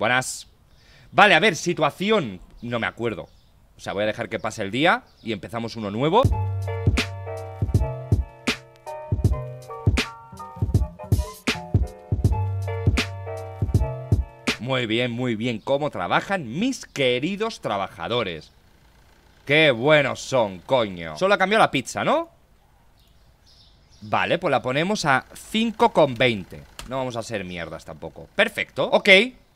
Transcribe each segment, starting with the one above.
Buenas. Vale, a ver, situación. No me acuerdo. O sea, voy a dejar que pase el día y empezamos uno nuevo. Muy bien, muy bien. ¿Cómo trabajan mis queridos trabajadores? ¡Qué buenos son, coño! Solo ha cambiado la pizza, ¿no? Vale, pues la ponemos a 5,20 No vamos a ser mierdas tampoco Perfecto, ok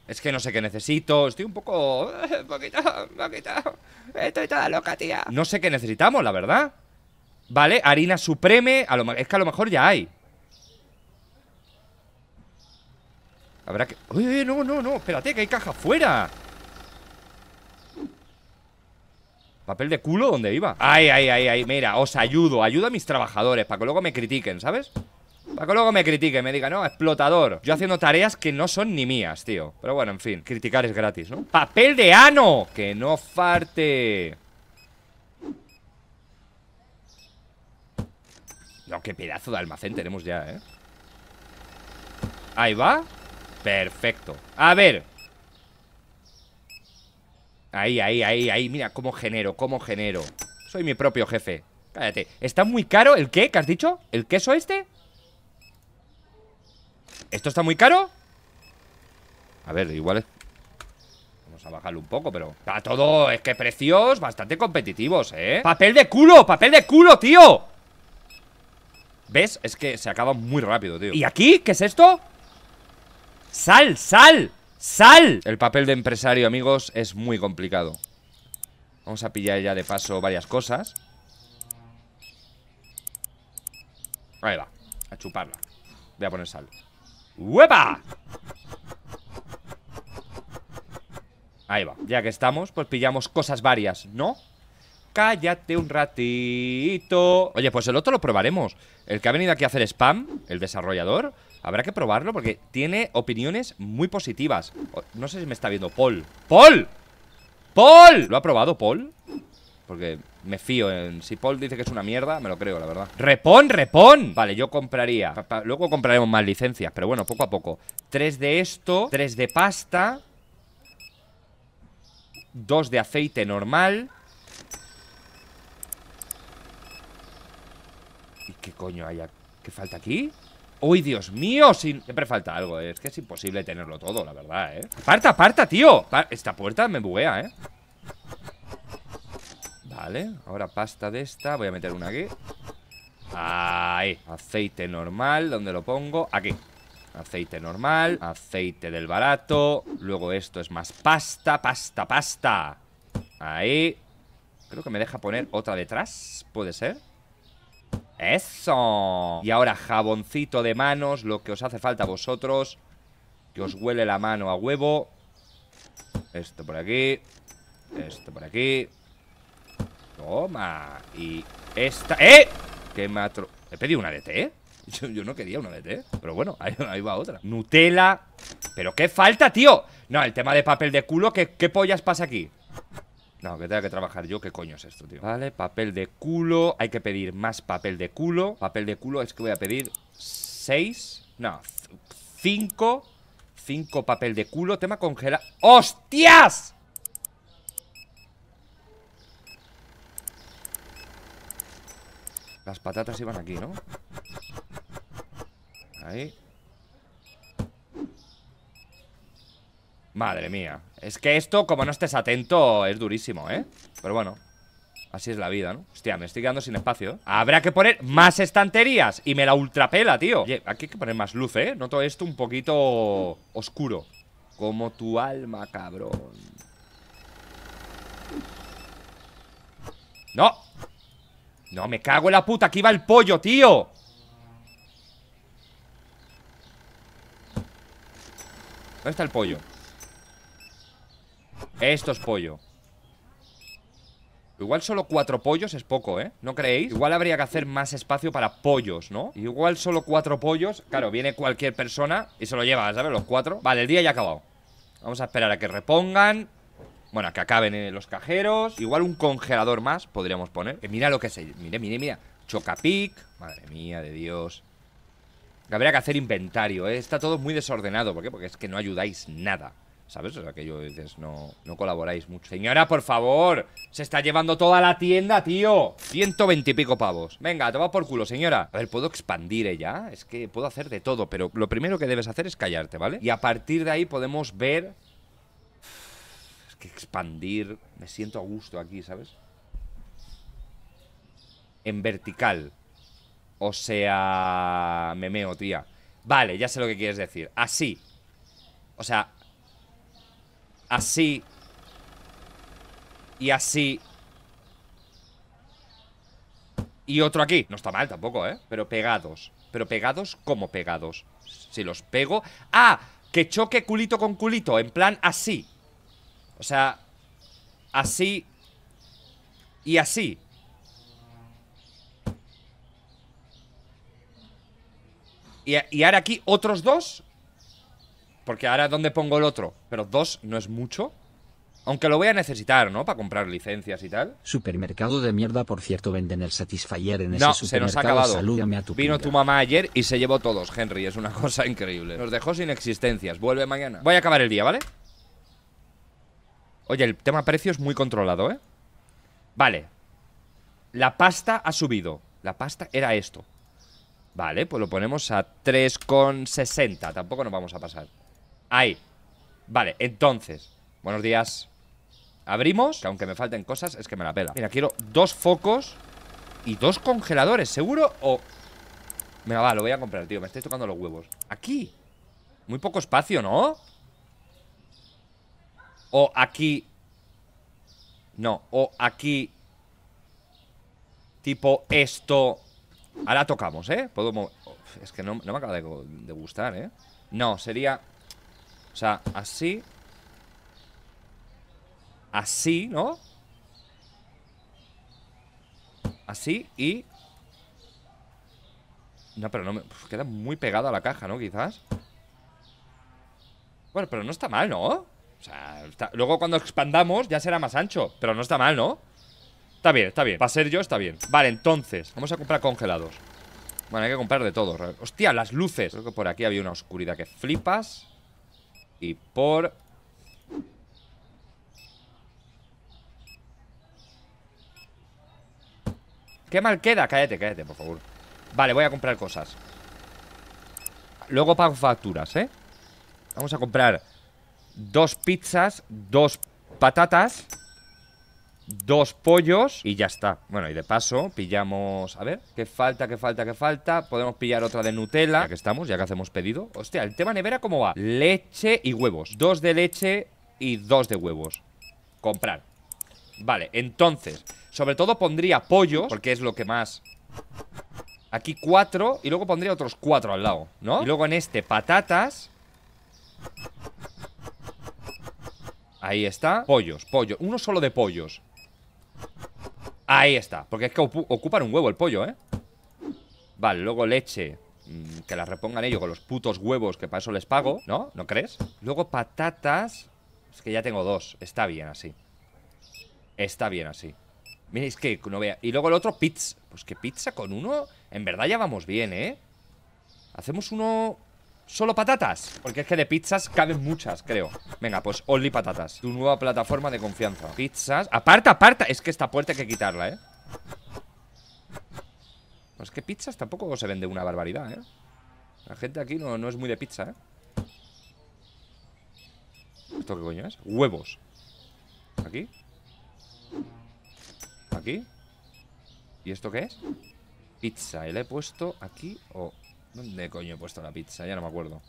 es que no sé qué necesito. Estoy un poco. Un poquito, un poquito. Estoy toda loca, tía. No sé qué necesitamos, la verdad. Vale, harina supreme. Es que a lo mejor ya hay. Habrá que. ¡Uy, no, no, no! Espérate, que hay caja fuera. Papel de culo, ¿dónde iba? Ay, ay, ay, ay. Mira, os ayudo. Ayudo a mis trabajadores para que luego me critiquen, ¿sabes? Para que luego me critique, me diga, no, explotador. Yo haciendo tareas que no son ni mías, tío. Pero bueno, en fin, criticar es gratis, ¿no? ¡Papel de ano! ¡Que no farte! No, qué pedazo de almacén tenemos ya, ¿eh? Ahí va Perfecto A ver Ahí, ahí, ahí, ahí Mira cómo genero, cómo genero Soy mi propio jefe Cállate ¿Está muy caro el qué? ¿Qué has dicho? ¿El queso este? ¿Esto está muy caro? A ver, igual Vamos a bajarlo un poco, pero... Está todo... Es que precios bastante competitivos, ¿eh? ¡Papel de culo! ¡Papel de culo, tío! ¿Ves? Es que se acaba muy rápido, tío ¿Y aquí? ¿Qué es esto? ¡Sal! ¡Sal! ¡Sal! El papel de empresario, amigos, es muy complicado Vamos a pillar ya de paso varias cosas Ahí va, a chuparla Voy a poner sal ¡Hueva! Ahí va, ya que estamos, pues pillamos cosas varias, ¿no? Cállate un ratito Oye, pues el otro lo probaremos El que ha venido aquí a hacer spam, el desarrollador Habrá que probarlo porque tiene opiniones muy positivas No sé si me está viendo Paul ¡Paul! ¡Paul! ¿Lo ha probado Paul? Porque me fío en... Si Paul dice que es una mierda, me lo creo, la verdad ¡Repon, repon! Vale, yo compraría Luego compraremos más licencias, pero bueno, poco a poco Tres de esto, tres de pasta Dos de aceite normal ¿Y qué coño hay aquí? ¿Qué falta aquí? ¡Uy, Dios mío! Siempre falta algo, ¿eh? es que es imposible tenerlo todo, la verdad, ¿eh? ¡Aparta, aparta, tío! Esta puerta me buguea, ¿eh? Vale, ahora pasta de esta Voy a meter una aquí Ahí, aceite normal ¿Dónde lo pongo? Aquí Aceite normal, aceite del barato Luego esto es más pasta, pasta, pasta Ahí Creo que me deja poner otra detrás ¿Puede ser? ¡Eso! Y ahora jaboncito de manos Lo que os hace falta a vosotros Que os huele la mano a huevo Esto por aquí Esto por aquí Toma. Y esta... ¡Eh! ¿Qué me ¿He pedido una de té? Yo, no quería una de té. Pero bueno, ahí, va otra. Nutella. Pero qué falta, tío. No, el tema de papel de culo, ¿qué, qué pollas pasa aquí? No, que tenga que trabajar yo, ¿qué coño es esto, tío? Vale, papel de culo. Hay que pedir más papel de culo. Papel de culo es que voy a pedir Seis, No, cinco Cinco papel de culo. Tema congelado. ¡Hostias! Las patatas iban aquí, ¿no? Ahí Madre mía Es que esto, como no estés atento, es durísimo, ¿eh? Pero bueno Así es la vida, ¿no? Hostia, me estoy quedando sin espacio Habrá que poner más estanterías Y me la ultrapela, tío Oye, aquí hay que poner más luz, ¿eh? Noto esto un poquito oscuro Como tu alma, cabrón ¡No! No, me cago en la puta, aquí va el pollo, tío ¿Dónde está el pollo? Esto es pollo Igual solo cuatro pollos es poco, ¿eh? ¿No creéis? Igual habría que hacer más espacio para pollos, ¿no? Igual solo cuatro pollos Claro, viene cualquier persona y se lo lleva, ¿sabes? Los cuatro Vale, el día ya ha acabado Vamos a esperar a que repongan bueno, que acaben los cajeros. Igual un congelador más podríamos poner. Eh, mira lo que se... Mire, mire, mira. Chocapic. Madre mía de Dios. Habría que hacer inventario, ¿eh? Está todo muy desordenado. ¿Por qué? Porque es que no ayudáis nada. ¿Sabes? O sea, que yo dices, no, colaboráis mucho. Señora, por favor. Se está llevando toda la tienda, tío. 120 y pico pavos. Venga, te va por culo, señora. A ver, puedo expandir ella. Es que puedo hacer de todo, pero lo primero que debes hacer es callarte, ¿vale? Y a partir de ahí podemos ver expandir. Me siento a gusto aquí, ¿sabes? En vertical. O sea, me tía. Vale, ya sé lo que quieres decir. Así. O sea, así y así y otro aquí. No está mal tampoco, ¿eh? Pero pegados. Pero pegados como pegados. Si los pego... ¡Ah! Que choque culito con culito, en plan así. O sea, así y así. Y, ahora aquí otros dos. Porque ahora ¿dónde pongo el otro? Pero dos no es mucho. Aunque lo voy a necesitar, ¿no? Para comprar licencias y tal. Supermercado de mierda, por cierto, venden el Satisfyer en no, ese se nos ha acabado. tu Vino tu mamá ayer y se llevó todos, Henry. Es una cosa increíble. Nos dejó sin existencias. Vuelve mañana. Voy a acabar el día, ¿vale? Oye, el tema precio es muy controlado, ¿eh? Vale. La pasta ha subido. La pasta era esto. Vale, pues lo ponemos a 3,60. Tampoco nos vamos a pasar. Ahí. Vale, entonces. Buenos días. Abrimos, que aunque me falten cosas, es que me la pela. Mira, quiero dos focos y dos congeladores, ¿seguro? O... mira, va, lo voy a comprar, tío. Me estáis tocando los huevos. Aquí. Muy poco espacio, ¿no? O aquí. No, o aquí. Tipo esto. Ahora tocamos, ¿eh? Puedo Es que no, me acaba de, gustar, ¿eh? No, sería... O sea, así... Así, ¿no? Así y... No, pero no me... queda muy pegado a la caja, ¿no? Quizás. Bueno, pero no está mal, ¿no? O sea, luego cuando expandamos ya será más ancho. Pero no está mal, ¿no? Está bien, está bien. Para ser yo está bien. Vale, entonces, vamos a comprar congelados. Bueno, hay que comprar de todo. Hostia, las luces. Creo que por aquí había una oscuridad que flipas. Y por... Qué mal queda. Cállate, cállate, por favor. Vale, voy a comprar cosas. Luego pago facturas, ¿eh? Vamos a comprar Dos pizzas, dos patatas Dos pollos y ya está Bueno, y de paso pillamos... A ver, ¿qué falta, qué falta, qué falta? Podemos pillar otra de Nutella Ya que estamos, ya que hacemos pedido Hostia, ¿el tema nevera cómo va? Leche y huevos Dos de leche y dos de huevos Comprar Vale, entonces Sobre todo pondría pollos Porque es lo que más... Aquí cuatro Y luego pondría otros cuatro al lado, ¿no? Y luego en este patatas Ahí está. Pollos, pollo. Uno solo de pollos. Ahí está. Porque es que ocupan un huevo el pollo, ¿eh? Vale, luego leche. Mm, que la repongan ellos con los putos huevos que para eso les pago, ¿no? ¿No crees? Luego patatas. Es que ya tengo dos. Está bien así. Está bien así. Mira, es que no vea. Y luego el otro, pizza. Pues que pizza con uno. En verdad ya vamos bien, ¿eh? Hacemos uno ¿Solo patatas? Porque es que de pizzas caben muchas, creo Venga, pues only patatas Tu nueva plataforma de confianza Pizzas Aparta, aparta Es que esta puerta hay que quitarla, ¿eh? Pues que pizzas tampoco se vende una barbaridad, ¿eh? La gente aquí no, no es muy de pizza, ¿eh? ¿Esto qué coño es? Huevos Aquí Aquí ¿Y esto qué es? Pizza ¿Y le he puesto aquí o...? ¿Dónde coño he puesto la pizza? Ya no me acuerdo.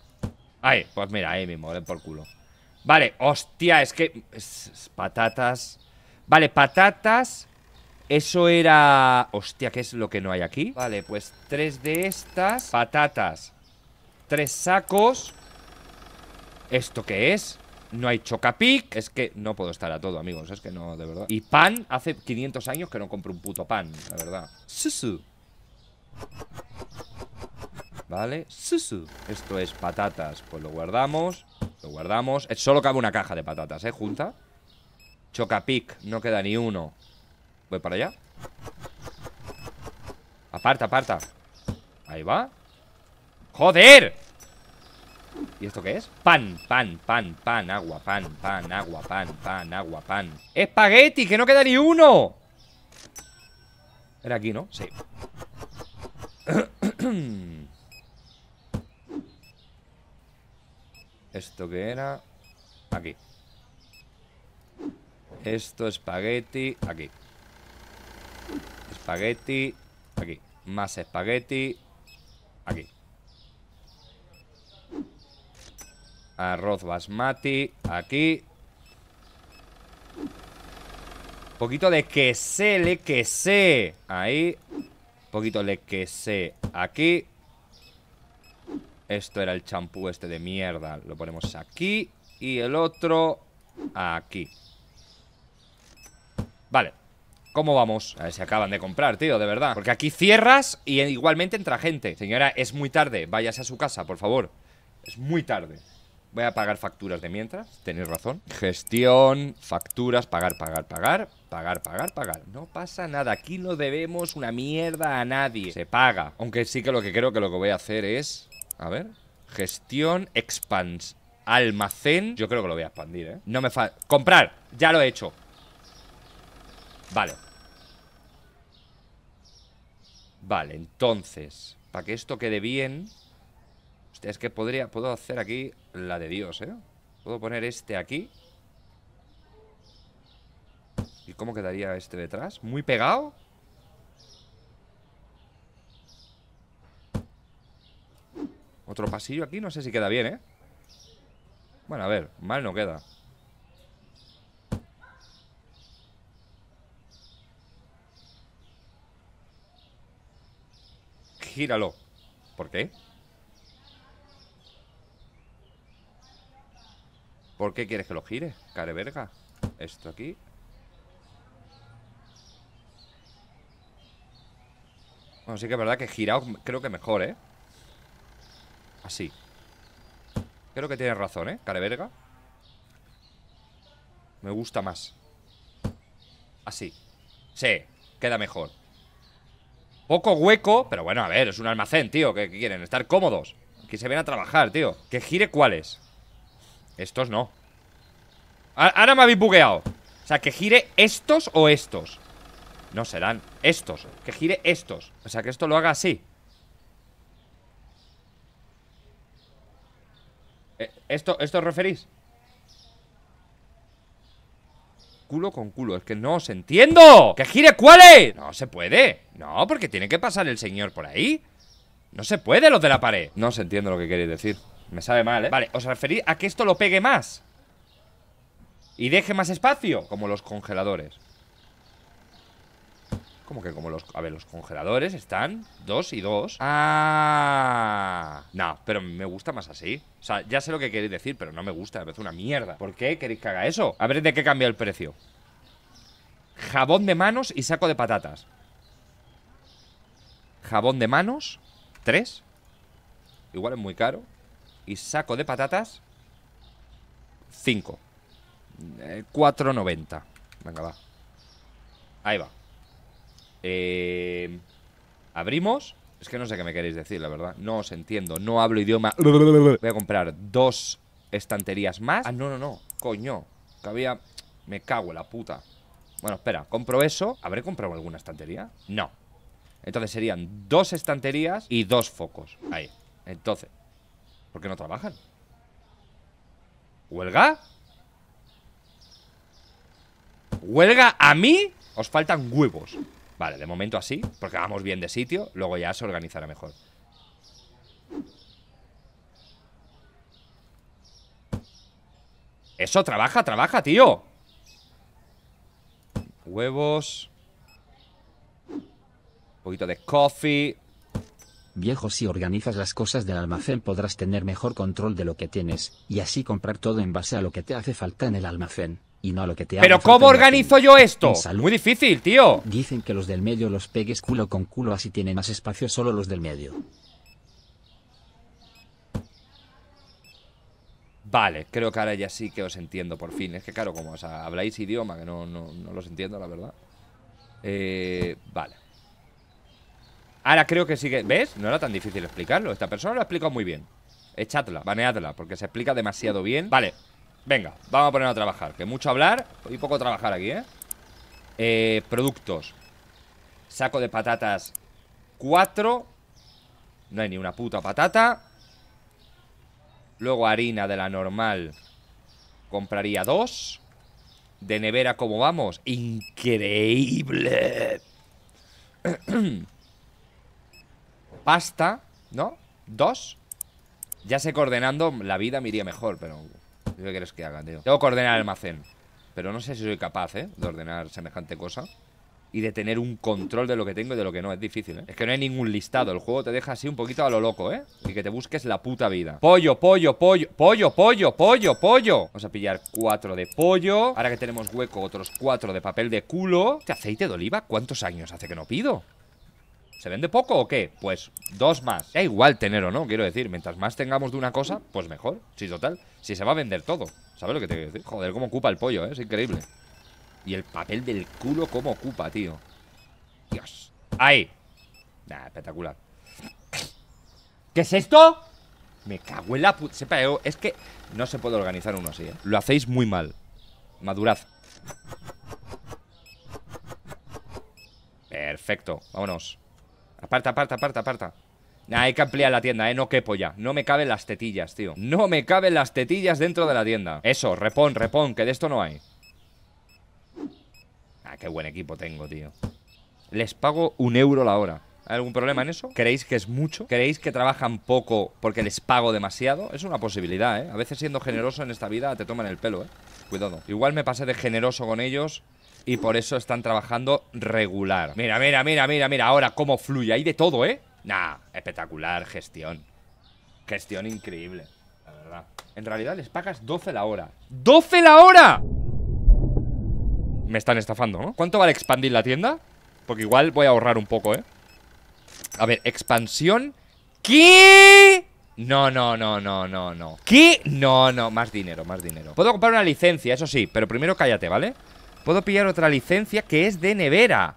Ahí, pues mira, ahí mismo, ven por culo. Vale, hostia, es que... Es, patatas... Vale, patatas... Eso era... Hostia, ¿qué es lo que no hay aquí? Vale, pues tres de estas Patatas Tres sacos ¿Esto qué es? No hay chocapic Es que no puedo estar a todo, amigos Es que no, de verdad Y pan Hace 500 años que no compro un puto pan, la verdad Susu Vale, Esto es patatas Pues lo guardamos Lo guardamos eh, Solo cabe una caja de patatas, ¿eh? Junta Chocapic No queda ni uno Voy para allá Aparta, aparta Ahí va ¡Joder! ¿Y esto qué es? Pan, pan, pan, pan, agua, pan, pan, agua, pan, pan, agua, pan ¡Espagueti! ¡Que no queda ni uno! Era aquí, ¿no? Sí Esto que era Aquí Esto espagueti Aquí Espagueti Aquí Más espagueti Aquí Arroz basmati Aquí Poquito de quesé, le quesé Ahí Un Poquito de quesé Aquí esto era el champú este de mierda. Lo ponemos aquí y el otro aquí. Vale. ¿Cómo vamos? A ver si acaban de comprar, tío, de verdad. Porque aquí cierras y igualmente entra gente. Señora, es muy tarde. Váyase a su casa, por favor. Es muy tarde. Voy a pagar facturas de mientras, tenéis razón. Gestión, facturas, pagar, pagar, pagar, pagar, pagar, pagar. No pasa nada, aquí no debemos una mierda a nadie. Se paga. Aunque sí que lo que creo que lo que voy a hacer es a ver. Gestión, expans, almacén. Yo creo que lo voy a expandir, ¿eh? No me falta. Comprar. Ya lo he hecho. Vale. Vale, entonces, para que esto quede bien... Hostia, es que podría, puedo hacer aquí la de Dios, ¿eh? Puedo poner este aquí. ¿Y cómo quedaría este detrás? ¿Muy pegado? Otro pasillo aquí, no sé si queda bien, ¿eh? Bueno, a ver, mal no queda Gíralo ¿Por qué? ¿Por qué quieres que lo gire? Care verga Esto aquí Bueno, sí que es verdad que girado creo que mejor, ¿eh? Así Creo que tienes razón, ¿eh? Careverga Me gusta más Así Sí, queda mejor Poco hueco, pero bueno, a ver, es un almacén, tío ¿Qué, quieren? Estar cómodos Aquí se ven a trabajar, tío Que gire cuáles Estos no Ahora me habéis bugueado O sea, que gire estos o estos No serán estos Que gire estos O sea, que esto lo haga así Eh, ¿Esto, ¿Esto os referís? Culo con culo, es que no os entiendo ¡Que gire cuál es! No se puede No, porque tiene que pasar el señor por ahí No se puede los de la pared No os entiendo lo que queréis decir Me sabe mal, ¿eh? Vale, os referís a que esto lo pegue más Y deje más espacio Como los congeladores como que como los... A ver, los congeladores están dos y dos. ¡Ah! No, pero me gusta más así. O sea, ya sé lo que queréis decir, pero no me gusta. Me parece una mierda. ¿Por qué queréis que haga eso? A ver de qué cambia el precio. Jabón de manos y saco de patatas. Jabón de manos, tres. Igual es muy caro. Y saco de patatas, cinco. 4.90. Eh, Venga, va. Ahí va. Eh, abrimos. Es que no sé qué me queréis decir, la verdad. No os entiendo. No hablo idioma. Voy a comprar dos estanterías más. Ah, no, no, no. Coño. Me cago en la puta. Bueno, espera. Compro eso. ¿Habré comprado alguna estantería? No. Entonces serían dos estanterías y dos focos. Ahí. Entonces. ¿Por qué no trabajan? ¿Huelga? ¿Huelga a mí? Os faltan huevos. Vale, de momento así, porque vamos bien de sitio, luego ya se organizará mejor. Eso, trabaja, trabaja, tío. Huevos. Un poquito de coffee. Viejo, si organizas las cosas del almacén podrás tener mejor control de lo que tienes, y así comprar todo en base a lo que te hace falta en el almacén y no lo que te Pero ¿cómo organizo yo esto? Muy difícil, tío. Dicen que los del medio los pegues culo con culo, así tienen más espacio solo los del medio. Vale, creo que ahora ya sí que os entiendo por fin. Es que claro, como habláis idioma, que no, no, los entiendo, la verdad. Eh, vale. Ahora creo que sí que... ¿Ves? No era tan difícil explicarlo. Esta persona lo ha explicado muy bien. Echadla, baneadla, porque se explica demasiado bien. Vale, Venga, vamos a poner a trabajar Que mucho hablar y poco trabajar aquí, ¿eh? eh productos Saco de patatas Cuatro. No hay ni una puta patata Luego harina de la normal Compraría dos. De nevera, ¿cómo vamos? Increíble Pasta, ¿no? Dos. Ya sé que ordenando la vida me iría mejor, pero ¿Qué quieres que haga, tío? Tengo que ordenar almacén. Pero no sé si soy capaz, ¿eh? De ordenar semejante cosa. Y de tener un control de lo que tengo y de lo que no. Es difícil, ¿eh? Es que no hay ningún listado. El juego te deja así un poquito a lo loco, ¿eh? Y que te busques la puta vida. Pollo, pollo, pollo. Pollo, pollo, pollo, pollo. Vamos a pillar cuatro de pollo. Ahora que tenemos hueco, otros cuatro de papel de culo. ¿Qué este aceite de oliva? ¿Cuántos años hace que no pido? ¿Se vende poco o qué? Pues dos más. Da igual tener o no, quiero decir. Mientras más tengamos de una cosa, pues mejor. Sí, total. Si se va a vender todo. ¿Sabes lo que te quiero decir? Joder, cómo ocupa el pollo, ¿eh? Es increíble. Y el papel del culo cómo ocupa, tío. Dios. ¡Ahí! espectacular. ¿Qué es esto? Me cago en la puta. Sepa, eh, es que no se puede organizar uno así, ¿eh? Lo hacéis muy mal. Madurad. Perfecto, vámonos. Aparta, aparta, aparta, aparta. Nah, hay que ampliar la tienda, eh, no quepo ya No me caben las tetillas, tío No me caben las tetillas dentro de la tienda Eso, repón, repón, que de esto no hay Ah, qué buen equipo tengo, tío Les pago un euro la hora ¿Hay algún problema en eso? ¿Creéis que es mucho? ¿Creéis que trabajan poco porque les pago demasiado? Es una posibilidad, ¿eh? A veces siendo generoso en esta vida te toman el pelo, ¿eh? Cuidado Igual me pasé de generoso con ellos y por eso están trabajando regular. Mira, mira, mira, mira, mira, ahora cómo fluye. ahí de todo, ¿eh? Nah, espectacular gestión. Gestión increíble, la verdad. En realidad les pagas 12 la hora. ¡12 la hora! Me están estafando, ¿no? ¿Cuánto vale expandir la tienda? Porque igual voy a ahorrar un poco, ¿eh? A ver, expansión. ¿Qué? No, no, no, no, no, no. ¿Qué? No, no, más dinero, más dinero. Puedo comprar una licencia, eso sí, pero primero cállate, ¿vale? Puedo pillar otra licencia que es de nevera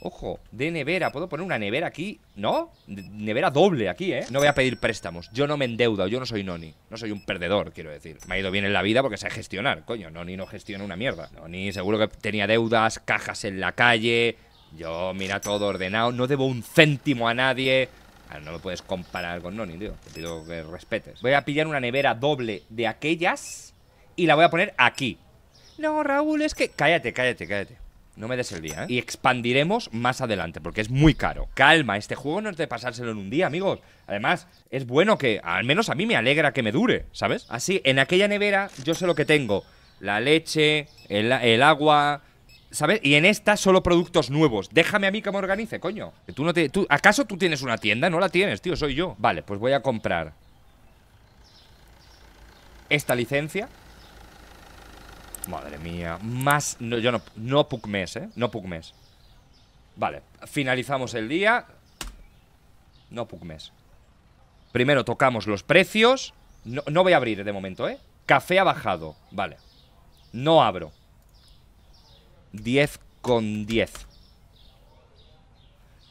Ojo, de nevera Puedo poner una nevera aquí, ¿no? nevera doble aquí, ¿eh? No voy a pedir préstamos Yo no me endeudo, yo no soy noni No soy un perdedor, quiero decir Me ha ido bien en la vida porque sé gestionar Coño, noni no gestiona una mierda Noni seguro que tenía deudas, cajas en la calle Yo, mira, todo ordenado No debo un céntimo a nadie ah, no lo puedes comparar con Noni, tío Te pido que respetes Voy a pillar una nevera doble de aquellas Y la voy a poner aquí no, Raúl, es que. Cállate, cállate, cállate. No me des el día, ¿eh? Y expandiremos más adelante, porque es muy caro. Calma, este juego no es de pasárselo en un día, amigos. Además, es bueno que, al menos a mí me alegra que me dure, ¿sabes? Así, en aquella nevera yo sé lo que tengo. La leche, el, agua, ¿sabes? Y en esta solo productos nuevos. Déjame a mí que me organice, coño. ¿Tú no te, tú, ¿Acaso tú tienes una tienda? No la tienes, tío, soy yo. Vale, pues voy a comprar esta licencia Madre mía, más... No, yo no, no puc eh? No puc Vale, finalizamos el día. No puc Primero tocamos los precios. No, no voy a abrir de momento, ¿eh? Café ha bajado. Vale. No abro. 10 con 10.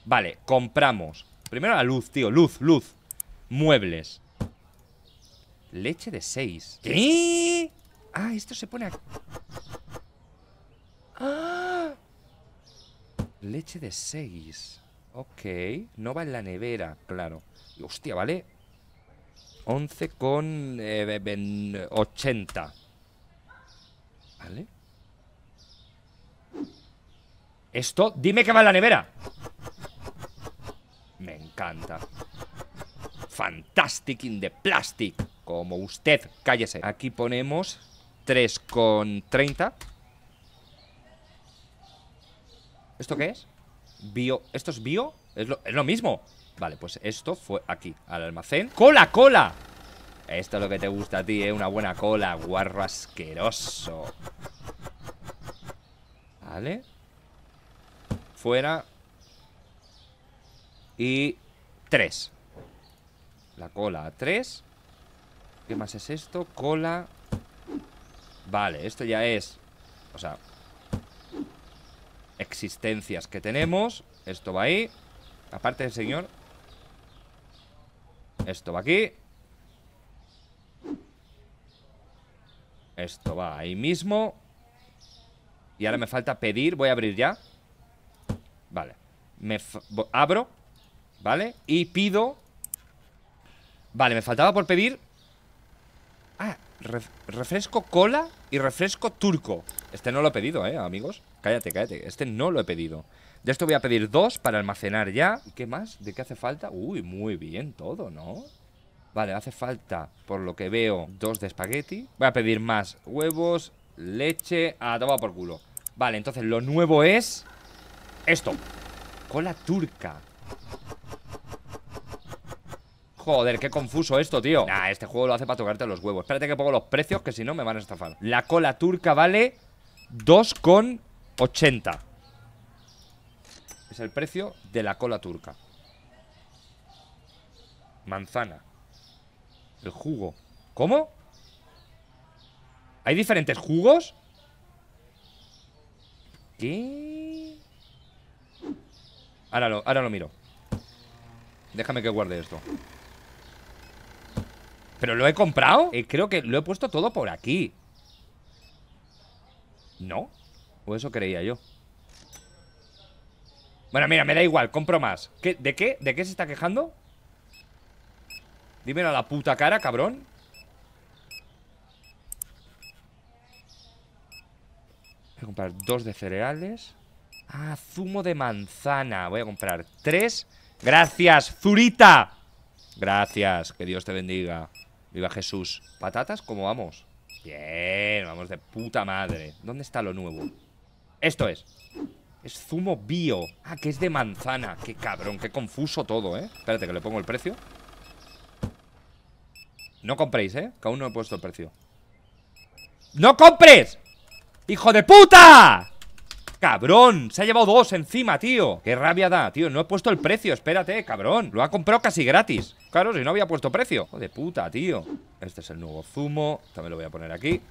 Vale, compramos. Primero la luz, tío. Luz, luz. Muebles. Leche de 6. ¿Qué? Ah, esto se pone aquí. ¡Ah! Leche de 6. Ok. No va en la nevera, claro. hostia, ¿vale? 11 con 80. Eh, ¿Vale? Esto, dime que va en la nevera. Me encanta. Fantastic in the plastic. Como usted, cállese. Aquí ponemos con 30 ¿Esto qué es? Bio. ¿Esto es bio? ¿Es lo, es lo mismo. Vale, pues esto fue aquí, al almacén. ¡Cola, cola! Esto es lo que te gusta a ti, ¿eh? Una buena cola, guarro asqueroso. Vale. Fuera. Y... Tres. La cola a tres. ¿Qué más es esto? Cola... Vale, esto ya es... O sea... Existencias que tenemos. Esto va ahí. Aparte del señor. Esto va aquí. Esto va ahí mismo. Y ahora me falta pedir. Voy a abrir ya. Vale. Me abro. ¿Vale? Y pido. Vale, me faltaba por pedir. Ah, refresco cola y refresco turco. Este no lo he pedido, ¿eh, amigos? Cállate, cállate. Este no lo he pedido. De esto voy a pedir dos para almacenar ya. ¿Qué más? ¿De qué hace falta? Uy, muy bien todo, ¿no? Vale, hace falta, por lo que veo, dos de espagueti. Voy a pedir más huevos, leche... Ah, toma por culo. Vale, entonces lo nuevo es... Esto. Cola turca. Joder, qué confuso esto, tío Nah, este juego lo hace para tocarte los huevos Espérate que pongo los precios, que si no me van a estafar La cola turca vale 2,80 Es el precio de la cola turca Manzana El jugo ¿Cómo? ¿Hay diferentes jugos? ¿Qué? Ahora lo, ahora lo miro Déjame que guarde esto pero lo he comprado. Eh, creo que lo he puesto todo por aquí. ¿No? O eso creía yo. Bueno, mira, me da igual, compro más. ¿Qué, ¿De qué? ¿De qué se está quejando? Dímelo a la puta cara, cabrón. Voy a comprar dos de cereales. Ah, zumo de manzana. Voy a comprar tres. Gracias, Zurita. Gracias, que Dios te bendiga. Viva Jesús. ¿Patatas? ¿Cómo vamos? Bien, vamos de puta madre. ¿Dónde está lo nuevo? Esto es. Es zumo bio. Ah, que es de manzana. Qué cabrón, qué confuso todo, ¿eh? Espérate, que le pongo el precio. No compréis, ¿eh? Que aún no he puesto el precio. ¡No compres! ¡Hijo de puta! ¡Cabrón! Se ha llevado dos encima, tío ¡Qué rabia da, tío! No he puesto el precio, espérate, cabrón Lo ha comprado casi gratis Claro, si no había puesto precio de puta, tío! Este es el nuevo zumo También lo voy a poner aquí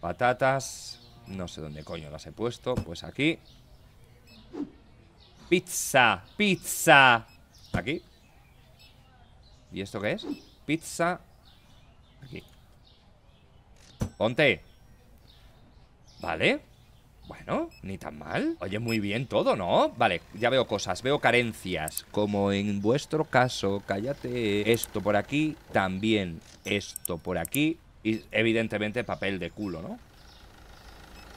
Patatas No sé dónde coño las he puesto Pues aquí Pizza, pizza Aquí ¿Y esto qué es? Pizza Aquí Ponte Vale. Bueno, ni tan mal. Oye, muy bien todo, ¿no? Vale, ya veo cosas, veo carencias. Como en vuestro caso, cállate. Esto por aquí, también esto por aquí. Y evidentemente papel de culo, ¿no?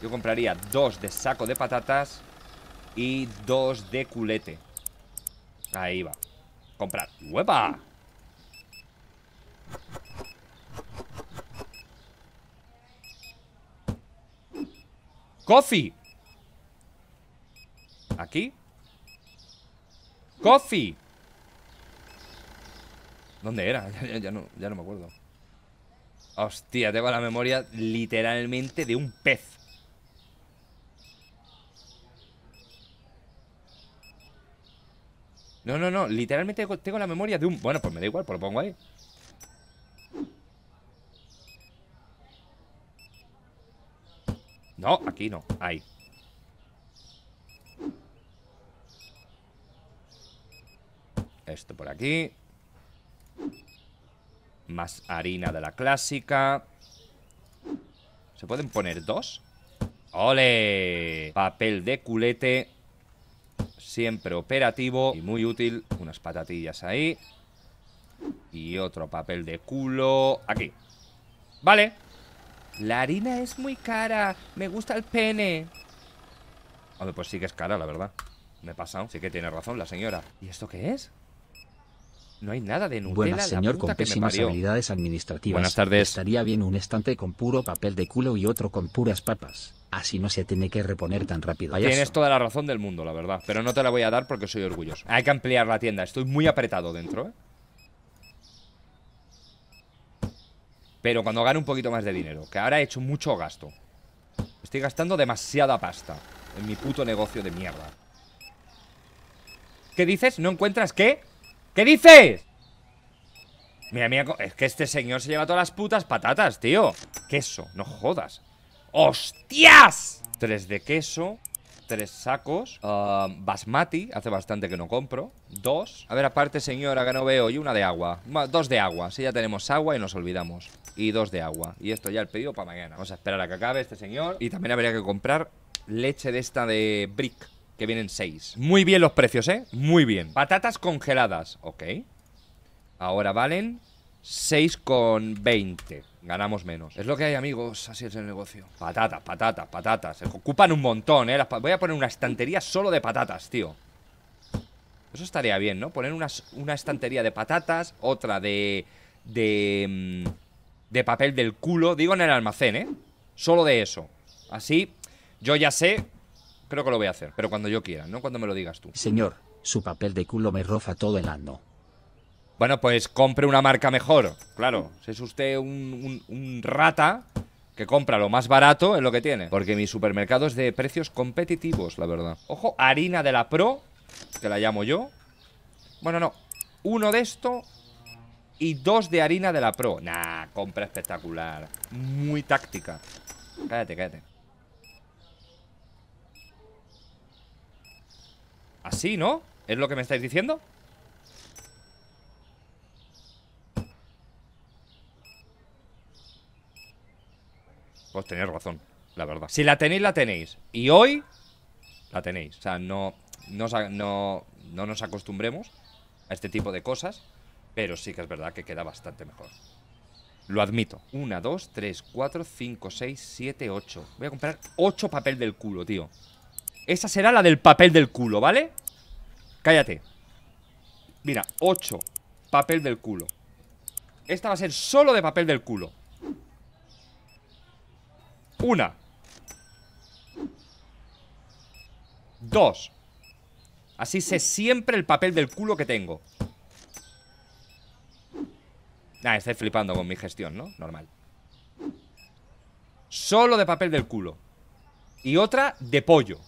Yo compraría dos de saco de patatas y dos de culete. Ahí va. Comprar. ¡Hueva! ¡Coffee! ¿Aquí? ¡Coffee! ¿Dónde era? ya, no, ya no me acuerdo. Hostia, tengo la memoria literalmente de un pez. No, no, no, literalmente tengo la memoria de un... Bueno, pues me da igual, pues lo pongo ahí. No, aquí no, ahí Esto por aquí Más harina de la clásica ¿Se pueden poner dos? ¡Ole! Papel de culete Siempre operativo y muy útil Unas patatillas ahí Y otro papel de culo Aquí Vale la harina es muy cara. Me gusta el pene. Bueno, pues sí que es cara, la verdad. Me he pasado. Sí que tiene razón la señora. ¿Y esto qué es? No hay nada de Nutella. Buenas, señor, con pésimas habilidades administrativas. Buenas tardes. Estaría bien un estante con puro papel de culo y otro con puras papas. Así no se tiene que reponer tan rápido. Tienes toda la razón del mundo, la verdad. Pero no te la voy a dar porque soy orgulloso. Hay que ampliar la tienda. Estoy muy apretado dentro, ¿eh? Pero cuando gane un poquito más de dinero Que ahora he hecho mucho gasto Estoy gastando demasiada pasta En mi puto negocio de mierda ¿Qué dices? ¿No encuentras qué? ¿Qué dices? Mira, mira, es que este señor se lleva todas las putas patatas, tío Queso, no jodas ¡Hostias! Tres de queso tres sacos. Ah, basmati, hace bastante que no compro. Dos. A ver, aparte, señora, que no veo. Y una de agua. Dos de agua. Si ya tenemos agua y nos olvidamos. Y dos de agua. Y esto ya el pedido para mañana. Vamos a esperar a que acabe este señor. Y también habría que comprar leche de esta de brick. Que vienen seis. Muy bien los precios, ¿eh? Muy bien. Patatas congeladas. Ok. Ahora valen 6,20 ganamos menos. Es lo que hay, amigos, así es el negocio. Patatas, patatas, patatas. ocupan un montón, ¿eh? voy a poner una estantería solo de patatas, tío. Eso estaría bien, ¿no? Poner una estantería de patatas, otra de... de... Mm, de papel del culo, digo en el almacén, ¿eh? Solo de eso. Así, yo ya sé, creo que lo voy a hacer, pero cuando yo quiera, no cuando me lo digas tú. Señor, su papel de culo me roza todo el ano. Bueno, pues compre una marca mejor. Claro, si es usted un, rata, que compra lo más barato en lo que tiene. Porque mi supermercado es de precios competitivos, la verdad. Ojo, harina de la Pro, que la llamo yo. Bueno, no. Uno de esto y dos de harina de la Pro. Nah, compra espectacular. Muy táctica. Cállate, cállate. Así, ¿no? ¿Es lo que me estáis diciendo? tenéis razón, la verdad. Si la tenéis, la tenéis. Y hoy la tenéis. O sea, no, no, no nos acostumbremos a este tipo de cosas, pero sí que es verdad que queda bastante mejor. Lo admito. Una, dos tres cuatro cinco seis siete ocho Voy a comprar ocho papel del culo, tío. Esa será la del papel del culo, ¿vale? Cállate. Mira, 8 papel del culo. Esta va a ser solo de papel del culo. Una Dos Así sé siempre el papel del culo que tengo Nah, estoy flipando con mi gestión, ¿no? Normal Solo de papel del culo Y otra de pollo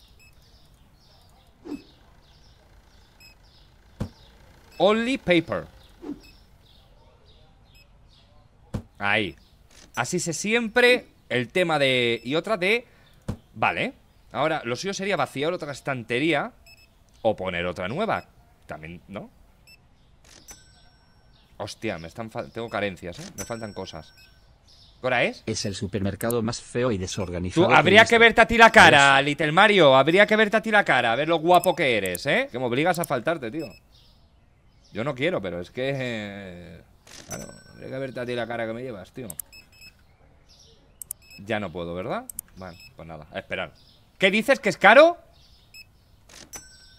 Only paper Ahí Así se siempre el tema de... y otra de... Vale, ahora lo suyo sería vaciar otra estantería o poner otra nueva. También, ¿no? Hostia, me están tengo carencias, ¿eh? Me faltan cosas. ¿Cora es? Es el supermercado más feo y desorganizado. habría que, verte a ti la cara, Little Mario. Habría que verte a ti la cara. A ver lo guapo que eres, ¿eh? Que me obligas a faltarte, tío. Yo no quiero, pero es que... Eh, claro, habría que verte a ti la cara que me llevas, tío. Ya no puedo, ¿verdad? Bueno, pues nada, a esperar ¿Qué dices? ¿Que es caro?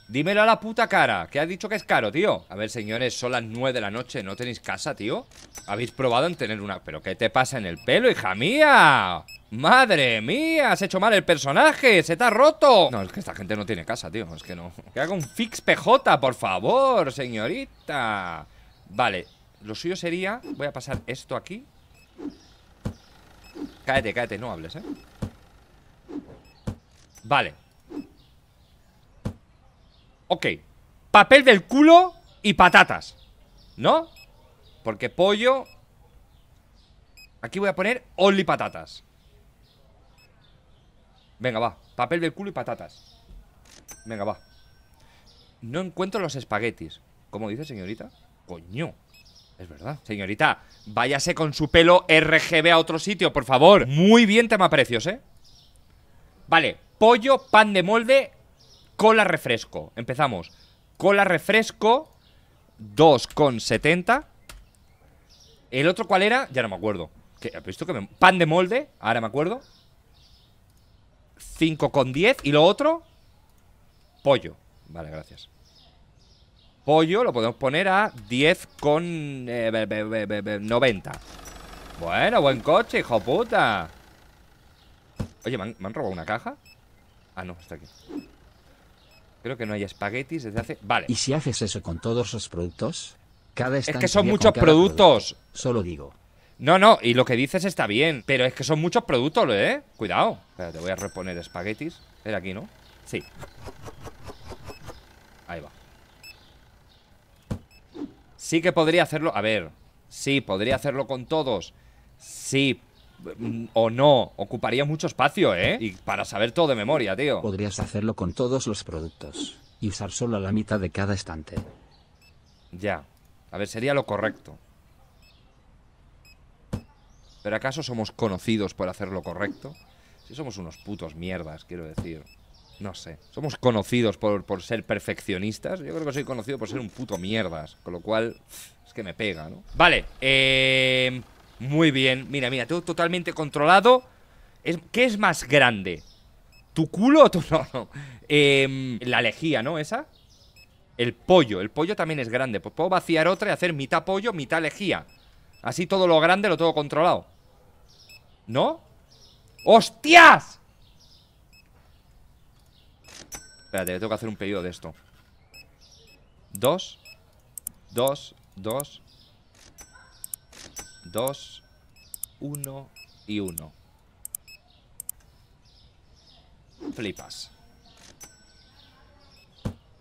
Dímelo a la puta cara ¿Qué has dicho que es caro, tío? A ver, señores, son las nueve de la noche ¿No tenéis casa, tío? Habéis probado en tener una... ¿Pero qué te pasa en el pelo, hija mía? ¡Madre mía! ¡Has hecho mal el personaje! ¡Se te ha roto! No, es que esta gente no tiene casa, tío Es que no Que haga un fix PJ, por favor, señorita Vale, lo suyo sería Voy a pasar esto aquí Cállate, cállate, no hables, ¿eh? Vale Ok Papel del culo y patatas ¿No? Porque pollo Aquí voy a poner only patatas Venga, va Papel del culo y patatas Venga, va No encuentro los espaguetis ¿Cómo dice, señorita? Coño es verdad. Señorita, váyase con su pelo RGB a otro sitio, por favor. Muy bien tema precios, ¿eh? Vale, pollo, pan de molde, cola refresco. Empezamos. Cola refresco, 2,70. ¿El otro cuál era? Ya no me acuerdo. visto que Pan de molde, ahora me acuerdo. 5,10. ¿Y lo otro? Pollo. Vale, gracias pollo lo podemos poner a 10,90 eh, Bueno, buen coche, hijo puta Oye, ¿me han, robado una caja? Ah, no, está aquí Creo que no hay espaguetis desde hace... Vale ¿Y si haces eso con todos los productos? Cada es que son muchos productos Solo digo No, no, y lo que dices está bien Pero es que son muchos productos, ¿eh? Cuidado Espera, te voy a reponer espaguetis Era aquí, ¿no? Sí Ahí va Sí que podría hacerlo. A ver, sí, podría hacerlo con todos. Sí, mm, o no, ocuparía mucho espacio, ¿eh? Y para saber todo de memoria, tío. Podrías hacerlo con todos los productos y usar solo la mitad de cada estante. Ya. A ver, sería lo correcto. ¿Pero acaso somos conocidos por hacer lo correcto? Si somos unos putos mierdas, quiero decir no sé, somos conocidos por, ser perfeccionistas. Yo creo que soy conocido por ser un puto mierdas. Con lo cual, es que me pega, ¿no? Vale, eh, muy bien. Mira, mira, todo totalmente controlado. ¿Qué es más grande? ¿Tu culo o tu.? No, no. Em, la lejía, ¿no? Esa. El pollo. El pollo también es grande. Pues puedo vaciar otra y hacer mitad pollo, mitad lejía. Así todo lo grande lo tengo controlado. ¿No? ¡Hostias! Espérate, tengo que hacer un pedido de esto Dos Dos Dos Dos Uno Y uno Flipas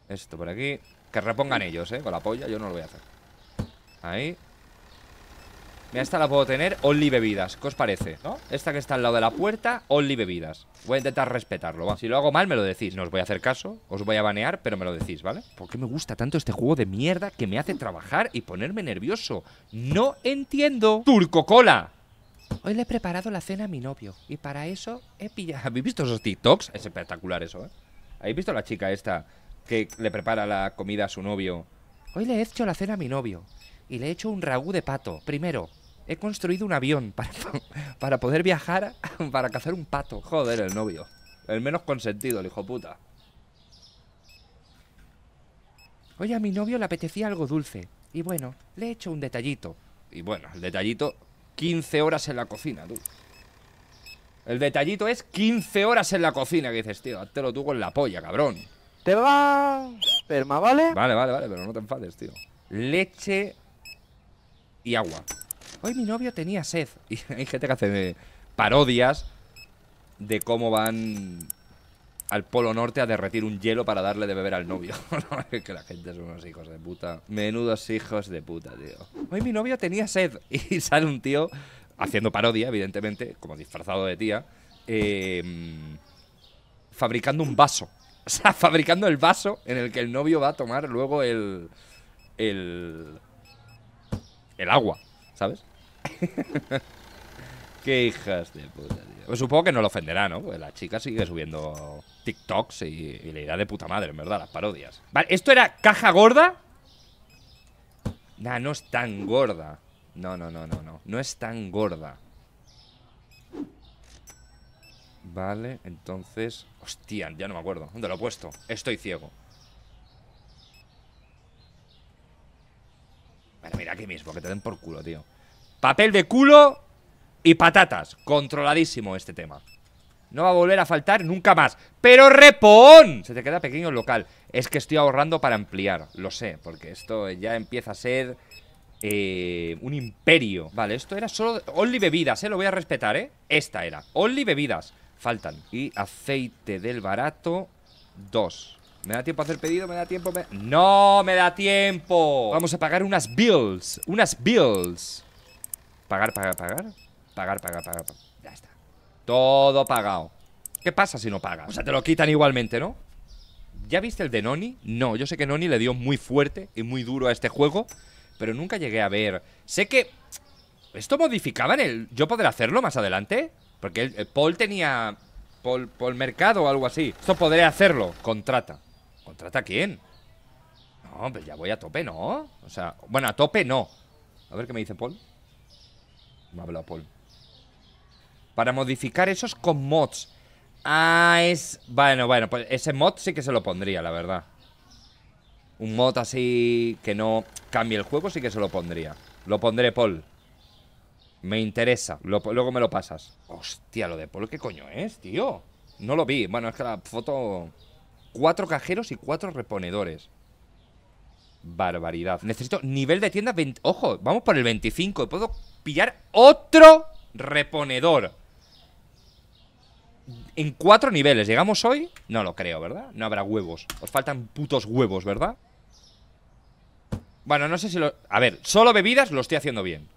Esto por aquí Que repongan ellos, eh Con la polla yo no lo voy a hacer Ahí Mira, esta la puedo tener Only bebidas ¿Qué os parece? ¿No? Esta que está al lado de la puerta Only bebidas Voy a intentar respetarlo, va Si lo hago mal me lo decís No os voy a hacer caso Os voy a banear Pero me lo decís, ¿vale? ¿Por qué me gusta tanto este juego de mierda Que me hace trabajar y ponerme nervioso? No entiendo Turco cola Hoy le he preparado la cena a mi novio Y para eso he pillado ¿Habéis visto esos TikToks? Es espectacular eso, ¿eh? ¿Habéis visto a la chica esta Que le prepara la comida a su novio? Hoy le he hecho la cena a mi novio y le he hecho un ragú de pato. Primero, He construido un avión para, para poder viajar para cazar un pato. Joder, el novio. El menos consentido, el hijo puta. Oye, a mi novio le apetecía algo dulce. Y bueno, le he hecho un detallito. Y bueno, el detallito, 15 horas en la cocina, tú. El detallito es 15 horas en la cocina, que dices, tío, lo tú con la polla, cabrón. Te va... Perma, ¿vale? Vale, vale, vale, pero no te enfades, tío. Leche y agua. Hoy mi novio tenía sed. Y hay gente que hace parodias de cómo van al Polo Norte a derretir un hielo para darle de beber al novio. que la gente es unos hijos de puta. Menudos hijos de puta, tío. Hoy mi novio tenía sed. Y sale un tío haciendo parodia, evidentemente, como disfrazado de tía, em, fabricando un vaso. O sea, fabricando el vaso en el que el novio va a tomar luego el. el. el agua, ¿sabes? Qué hijas de puta, tío. Pues supongo que no lo ofenderá, ¿no? Pues la chica sigue subiendo TikToks y, y le irá de puta madre, en verdad, las parodias. Vale, ¿esto era caja gorda? Nah, no es tan gorda. No, no, no, no, no. No es tan gorda. Vale, entonces... Hostia, ya no me acuerdo. ¿Dónde lo he puesto? Estoy ciego. Vale, mira aquí mismo, que te den por culo, tío. Papel de culo y patatas. Controladísimo este tema. No va a volver a faltar nunca más. ¡Pero repón! Se te queda pequeño el local. Es que estoy ahorrando para ampliar. Lo sé, porque esto ya empieza a ser... Eh, un imperio. Vale, esto era solo... Only bebidas, ¿eh? Lo voy a respetar, ¿eh? Esta era. Only bebidas. Faltan. Y aceite del barato, dos. ¿Me da tiempo a hacer pedido? ¿Me da tiempo? ¡No! ¡Me da tiempo! Vamos a pagar unas bills. Unas bills. Pagar, pagar, pagar. Pagar, pagar, pagar. Ya está. Todo pagado. ¿Qué pasa si no paga? O sea, te lo quitan igualmente, ¿no? ¿Ya viste el de Noni? No, yo sé que Noni le dio muy fuerte y muy duro a este juego, pero nunca llegué a ver. Sé que esto modificaba en el... ¿Yo podré hacerlo más adelante? Porque eh, Paul tenía... Paul, Mercado o algo así. Esto podré hacerlo. Contrata. ¿Contrata quién? No, pues ya voy a tope, ¿no? O sea, bueno, a tope no. A ver qué me dice Paul me Paul. Para modificar esos con mods. Ah, es... Bueno, bueno, pues ese mod sí que se lo pondría, la verdad. Un mod así que no cambie el juego sí que se lo pondría. Lo pondré, Paul. Me interesa. luego me lo pasas. Hostia, lo de Paul, ¿qué coño es, tío? No lo vi. Bueno, es que la foto... Cuatro cajeros y cuatro reponedores. Barbaridad. Necesito nivel de tienda... 20... Ojo, vamos por el 25. Puedo pillar otro reponedor. En cuatro niveles. ¿Llegamos hoy? No lo creo, ¿verdad? No habrá huevos. Os faltan putos huevos, ¿verdad? Bueno, no sé si lo... A ver, solo bebidas lo estoy haciendo bien.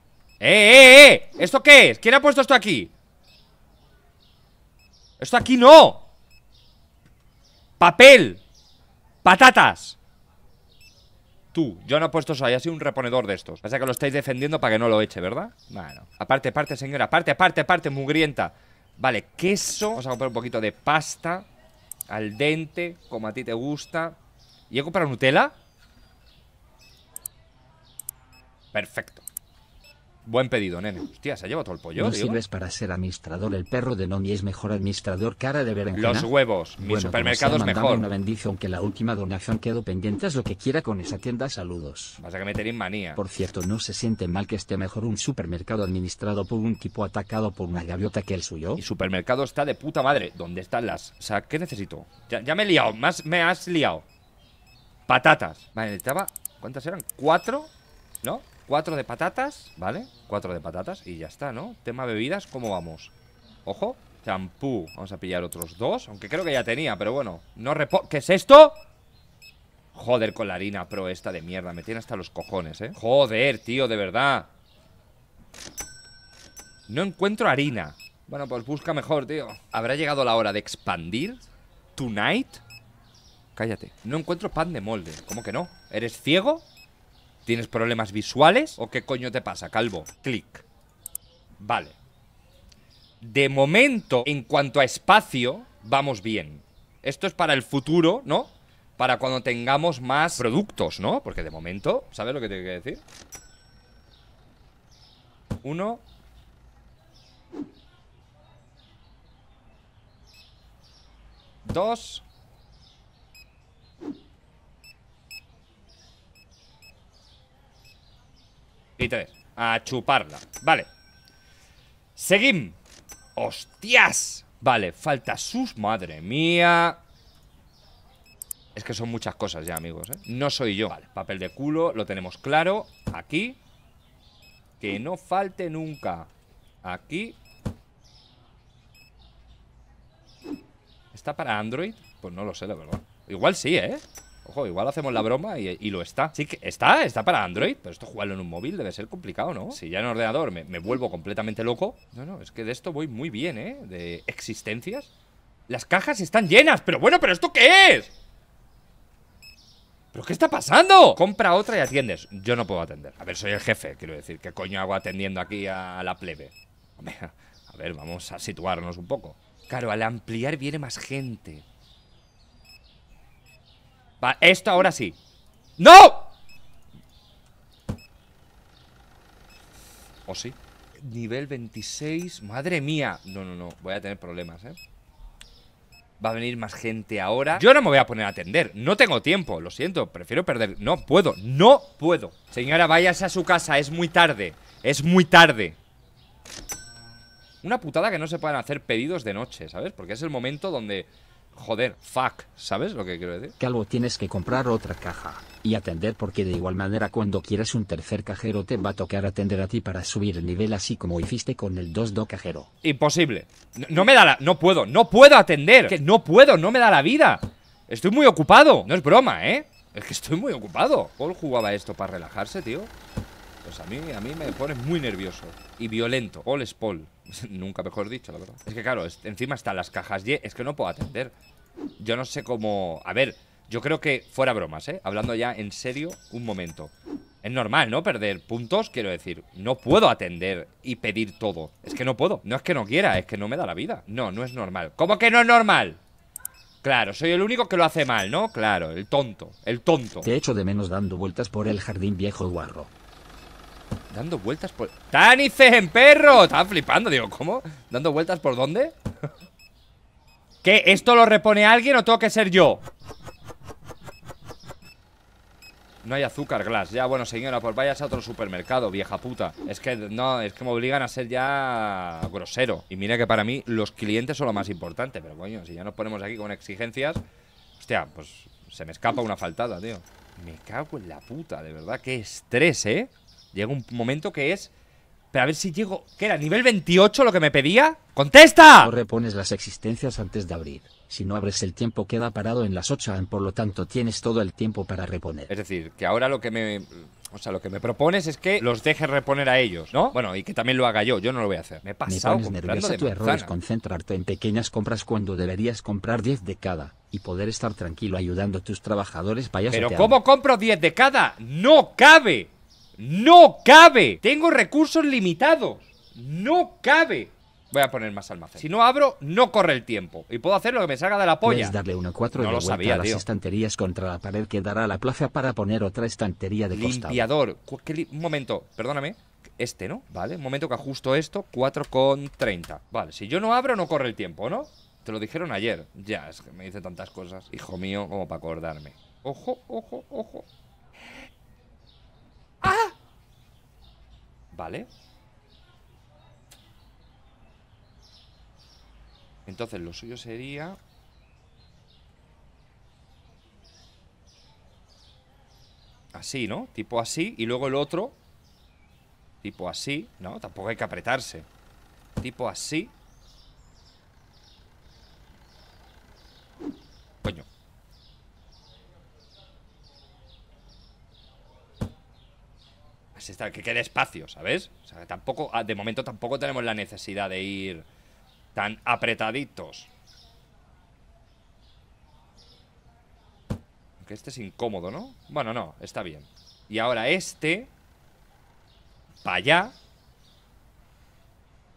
¡Eh, eh, eh! eh! ¿Esto qué es? ¿Quién ha puesto esto aquí? Esto aquí no. Papel. Patatas tú, yo no he puesto eso, ha sido un reponedor de estos. O sea que lo estáis defendiendo para que no lo eche, ¿verdad? Bueno. Aparte, aparte, señora. Aparte, aparte, aparte, mugrienta. Vale, queso. Vamos a comprar un poquito de pasta. Al dente, como a ti te gusta. ¿Y he comprado Nutella? Perfecto. Buen pedido, nene. Hostia, se ha llevado todo el pollo. No sirves para ser administrador. El perro de Nomi es mejor administrador cara de berenjena. Los huevos. Mi supermercado es mejor. una bendición que la última donación quedó pendiente. Es lo que quiera con esa tienda. Saludos. Vas a que meter en manía. Por cierto, no se siente mal que esté mejor un supermercado administrado por un tipo atacado por una gaviota que el suyo. Y supermercado está de puta madre. ¿Dónde están las? O sea, ¿qué necesito? Ya, me he liado. Más me has liado. Patatas. Vale, necesitaba... ¿Cuántas eran? ¿Cuatro? ¿No? Cuatro de patatas, ¿vale? Cuatro de patatas y ya está, ¿no? Tema bebidas, ¿cómo vamos? Ojo, champú Vamos a pillar otros dos, aunque creo que ya tenía Pero bueno, no repo... ¿Qué es esto? Joder con la harina pro esta de mierda Me tiene hasta los cojones, ¿eh? Joder, tío, de verdad No encuentro harina Bueno, pues busca mejor, tío ¿Habrá llegado la hora de expandir? ¿Tonight? Cállate No encuentro pan de molde ¿Cómo que no? ¿Eres ciego? ¿Tienes problemas visuales o qué coño te pasa, calvo? Clic. Vale. De momento, en cuanto a espacio, vamos bien. Esto es para el futuro, ¿no? Para cuando tengamos más productos, ¿no? Porque de momento, ¿sabes lo que tengo que decir? Uno, dos A chuparla, vale Seguim ¡Hostias! Vale, falta sus, madre mía Es que son muchas cosas ya, amigos, ¿eh? No soy yo Vale, papel de culo, lo tenemos claro Aquí Que no falte nunca Aquí ¿Está para Android? Pues no lo sé, la verdad Igual sí, ¿eh? Ojo, igual hacemos la broma y, lo está. Sí que está, está para Android, pero esto jugarlo en un móvil debe ser complicado, ¿no? Si ya en ordenador me, vuelvo completamente loco. No, no, es que de esto voy muy bien, ¿eh? De existencias. Las cajas están llenas, pero bueno, ¿pero esto qué es? ¿Pero qué está pasando? Compra otra y atiendes. Yo no puedo atender. A ver, soy el jefe, quiero decir. ¿Qué coño hago atendiendo aquí a la plebe? a ver, vamos a situarnos un poco. Claro, al ampliar viene más gente esto ahora sí. ¡No! ¿O sí? Nivel 26. Madre mía. No, no, no. Voy a tener problemas, ¿eh? Va a venir más gente ahora. Yo no me voy a poner a atender. No tengo tiempo. Lo siento. Prefiero perder. No puedo. No puedo. Señora, váyase a su casa. Es muy tarde. Es muy tarde. Una putada que no se puedan hacer pedidos de noche, ¿sabes? Porque es el momento donde Joder, fuck, ¿sabes lo que quiero decir? algo tienes que comprar otra caja y atender porque de igual manera cuando quieras un tercer cajero te va a tocar atender a ti para subir el nivel así como hiciste con el 2 do cajero. Imposible. No, me da la... No puedo, no puedo atender. Que no puedo, no me da la vida. Estoy muy ocupado. No es broma, ¿eh? Es que estoy muy ocupado. ¿Paul jugaba esto para relajarse, tío? Pues a mí, a mí me pone muy nervioso y violento. Paul es Paul. Nunca mejor dicho, la verdad. Es que claro, encima están las cajas Es que no puedo atender. Yo no sé cómo... A ver, yo creo que... Fuera bromas, ¿eh? Hablando ya en serio un momento. Es normal, ¿no? Perder puntos, quiero decir. No puedo atender y pedir todo. Es que no puedo. No es que no quiera, es que no me da la vida. No, no es normal. ¿Cómo que no es normal? Claro, soy el único que lo hace mal, ¿no? Claro, el tonto, el tonto. Te echo de menos dando vueltas por el jardín viejo guarro. Dando vueltas por... ¡Tanices en perro! Estaba flipando, digo, ¿cómo? ¿Dando vueltas por dónde? ¿Qué? ¿Esto lo repone alguien o tengo que ser yo? No hay azúcar glass. Ya, bueno, señora, pues vayas a otro supermercado, vieja puta. Es que no, es que me obligan a ser ya grosero. Y mira que para mí los clientes son lo más importante, pero coño, si ya nos ponemos aquí con exigencias, hostia, pues se me escapa una faltada, tío. Me cago en la puta, de verdad, qué estrés, ¿eh? Llega un momento que es... Pero a ver si llego... ¿Qué era? ¿Nivel 28 lo que me pedía? ¡Contesta! No repones las existencias antes de abrir. Si no abres el tiempo queda parado en las 8 por lo tanto tienes todo el tiempo para reponer. Es decir, que ahora lo que me... O sea, lo que me propones es que los dejes reponer a ellos, ¿no? Bueno, y que también lo haga yo, yo no lo voy a hacer. Me pasa pasado me pones nerviosa, tu error concentrarte en pequeñas compras cuando deberías comprar 10 de cada y poder estar tranquilo ayudando a tus trabajadores para Pero ¿cómo compro 10 de cada? ¡No cabe! ¡No cabe! Tengo recursos limitados. ¡No cabe! Voy a poner más almacén. Si no abro, no corre el tiempo. Y puedo hacer lo que me salga de la polla. darle una no de lo sabía, a las estanterías contra la pared que dará la plaza para poner otra estantería de costado. un momento, perdóname. Este, ¿no? Vale, un momento que ajusto esto. 4,30. Vale, si yo no abro, no corre el tiempo, ¿no? Te lo dijeron ayer. Ya, es que me dice tantas cosas. Hijo mío, como para acordarme. Ojo, ojo, ojo. ¿Vale? Entonces lo suyo sería... Así, ¿no? Tipo así y luego el otro... Tipo así, ¿no? Tampoco hay que apretarse. Tipo así. Coño. Pues está, que quede espacio, ¿sabes? tampoco, ah, de momento tampoco tenemos la necesidad de ir tan apretaditos. Aunque este es incómodo, ¿no? Bueno, no, está bien. Y ahora este, para allá,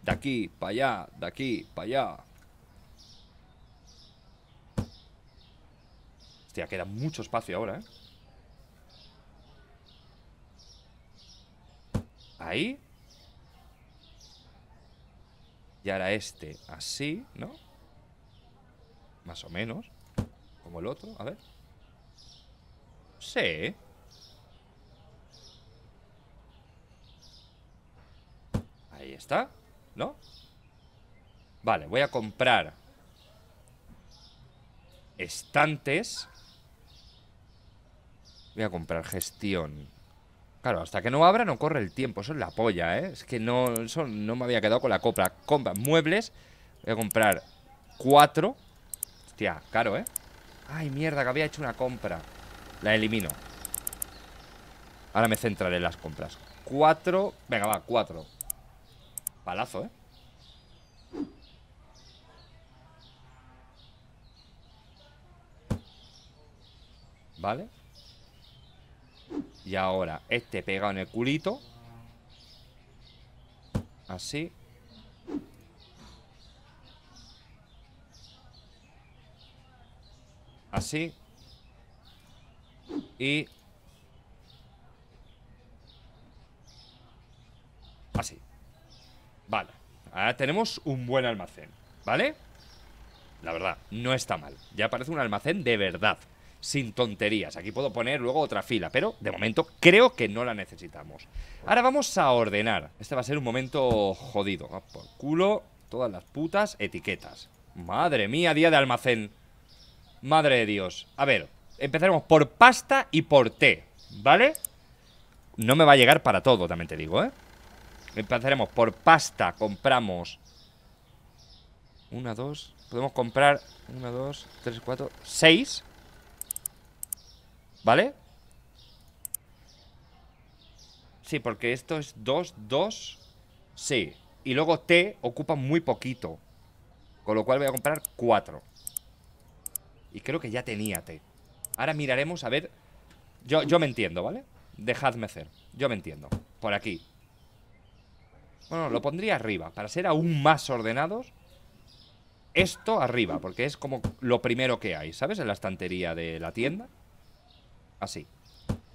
de aquí, para allá, de aquí, para allá. Hostia, queda mucho espacio ahora, ¿eh? ahí. Y ahora este así, ¿no? Más o menos. Como el otro, a ver. Sí. Ahí está, ¿no? Vale, voy a comprar estantes. Voy a comprar gestión. Claro, hasta que no abra no corre el tiempo. Eso es la polla, ¿eh? Es que no, eso no me había quedado con la compra. Compra muebles. Voy a comprar cuatro. Hostia, caro, ¿eh? Ay, mierda, que había hecho una compra. La elimino. Ahora me centraré en las compras. Cuatro. Venga, va, cuatro. Palazo, ¿eh? Vale y ahora este pegado en el culito. Así. Así. Y... Así. Vale. Ahora tenemos un buen almacén. ¿Vale? La verdad, no está mal. Ya parece un almacén de verdad sin tonterías. Aquí puedo poner luego otra fila, pero de momento creo que no la necesitamos. Ahora vamos a ordenar. Este va a ser un momento jodido. Ah, por culo, todas las putas etiquetas. Madre mía, día de almacén. Madre de Dios. A ver, empezaremos por pasta y por té, ¿vale? No me va a llegar para todo, también te digo, ¿eh? Empezaremos por pasta, compramos... Una, dos... Podemos comprar... Una, dos, tres, cuatro... Seis... ¿Vale? Sí, porque esto es 2, 2. Sí. Y luego T ocupa muy poquito. Con lo cual voy a comprar 4. Y creo que ya tenía T. Ahora miraremos a ver. Yo, yo me entiendo, ¿vale? Dejadme hacer. Yo me entiendo. Por aquí. Bueno, lo pondría arriba. Para ser aún más ordenados. Esto arriba, porque es como lo primero que hay, ¿sabes? En la estantería de la tienda. Así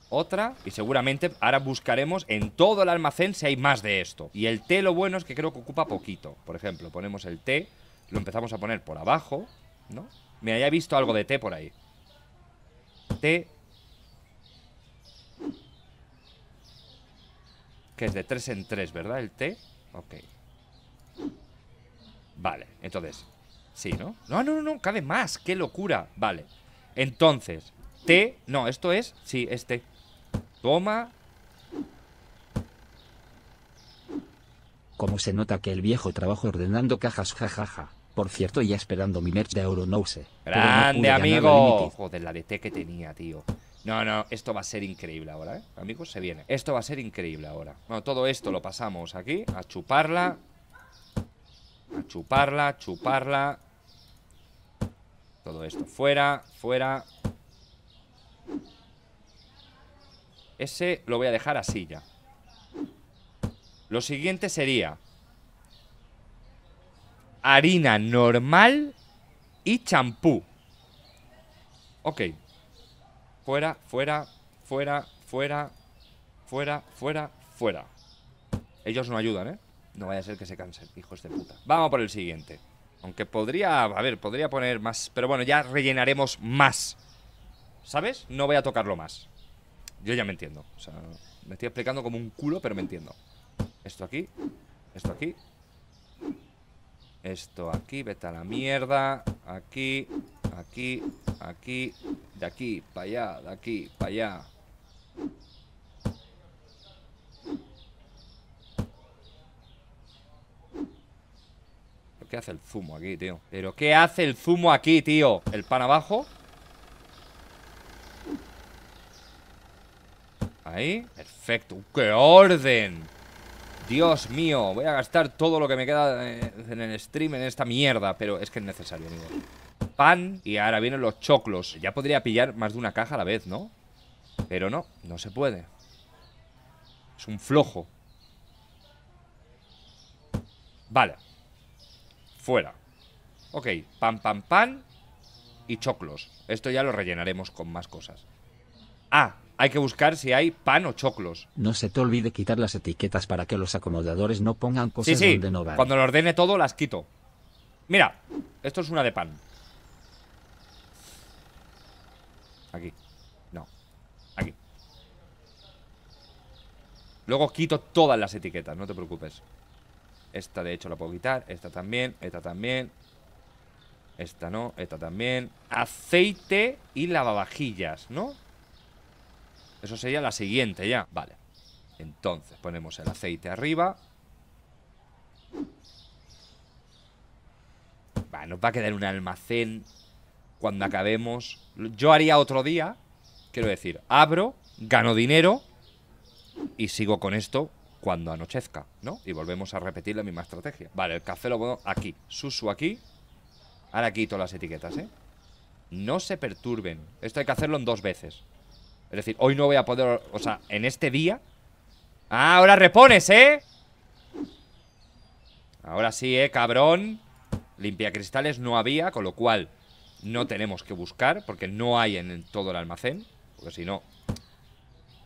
Otra Y seguramente ahora buscaremos en todo el almacén si hay más de esto Y el té lo bueno es que creo que ocupa poquito Por ejemplo, ponemos el té Lo empezamos a poner por abajo ¿No? Me haya visto algo de té por ahí Té Que es de tres en tres, ¿verdad? El té Ok Vale, entonces Sí, ¿no? No, no, no, no, cabe más, qué locura Vale, entonces T. No, esto es. Sí, este, Toma. Como se nota que el viejo trabajo ordenando cajas, jajaja. Por cierto, ya esperando mi merch de Euronouse. ¡Grande, amigo! Joder, la de T que tenía, tío. No, no, esto va a ser increíble ahora, ¿eh? Amigos, se viene. Esto va a ser increíble ahora. Bueno, todo esto lo pasamos aquí, a chuparla. A chuparla, chuparla. Todo esto fuera, fuera, Ese lo voy a dejar así ya. Lo siguiente sería harina normal y champú. Ok. Fuera, fuera, fuera, fuera, fuera, fuera, fuera. Ellos no ayudan, ¿eh? No vaya a ser que se cansen, hijos de puta. Vamos por el siguiente. Aunque podría, a ver, podría poner más. Pero bueno, ya rellenaremos más. ¿Sabes? No voy a tocarlo más yo ya me entiendo. O sea, me estoy explicando como un culo, pero me entiendo. Esto aquí, esto aquí. Esto aquí, vete a la mierda. Aquí, aquí, aquí. De aquí, para allá, de aquí, para allá. qué hace el zumo aquí, tío? ¿Pero qué hace el zumo aquí, tío? ¿El pan abajo? Ahí, perfecto ¡Qué orden! Dios mío, voy a gastar todo lo que me queda eh, en el stream en esta mierda Pero es que es necesario, amigo Pan y ahora vienen los choclos Ya podría pillar más de una caja a la vez, ¿no? Pero no, no se puede Es un flojo Vale Fuera Ok, pan, pan, pan y choclos. Esto ya lo rellenaremos con más cosas. Ah, hay que buscar si hay pan o choclos. No se te olvide quitar las etiquetas para que los acomodadores no pongan cosas donde no van. Cuando lo ordene todo, las quito. Mira, esto es una de pan. Aquí. No. Aquí. Luego quito todas las etiquetas, no te preocupes. Esta de hecho la puedo quitar, esta también, esta también. Esta no, esta también. Aceite y lavavajillas, ¿no? Eso sería la siguiente ya. Vale. Entonces ponemos el aceite arriba. Vale, nos va a quedar un almacén cuando acabemos. Yo haría otro día. Quiero decir, abro, gano dinero y sigo con esto cuando anochezca, ¿no? Y volvemos a repetir la misma estrategia. Vale, el café lo pongo aquí. Susu aquí. Ahora quito las etiquetas, ¿eh? No se perturben. Esto hay que hacerlo en dos veces. Es decir, hoy no voy a poder... O sea, en este día... Ah, ahora repones, ¿eh? Ahora sí, ¿eh, cabrón? Limpia cristales no había, con lo cual no tenemos que buscar, porque no hay en todo el almacén. Porque si no,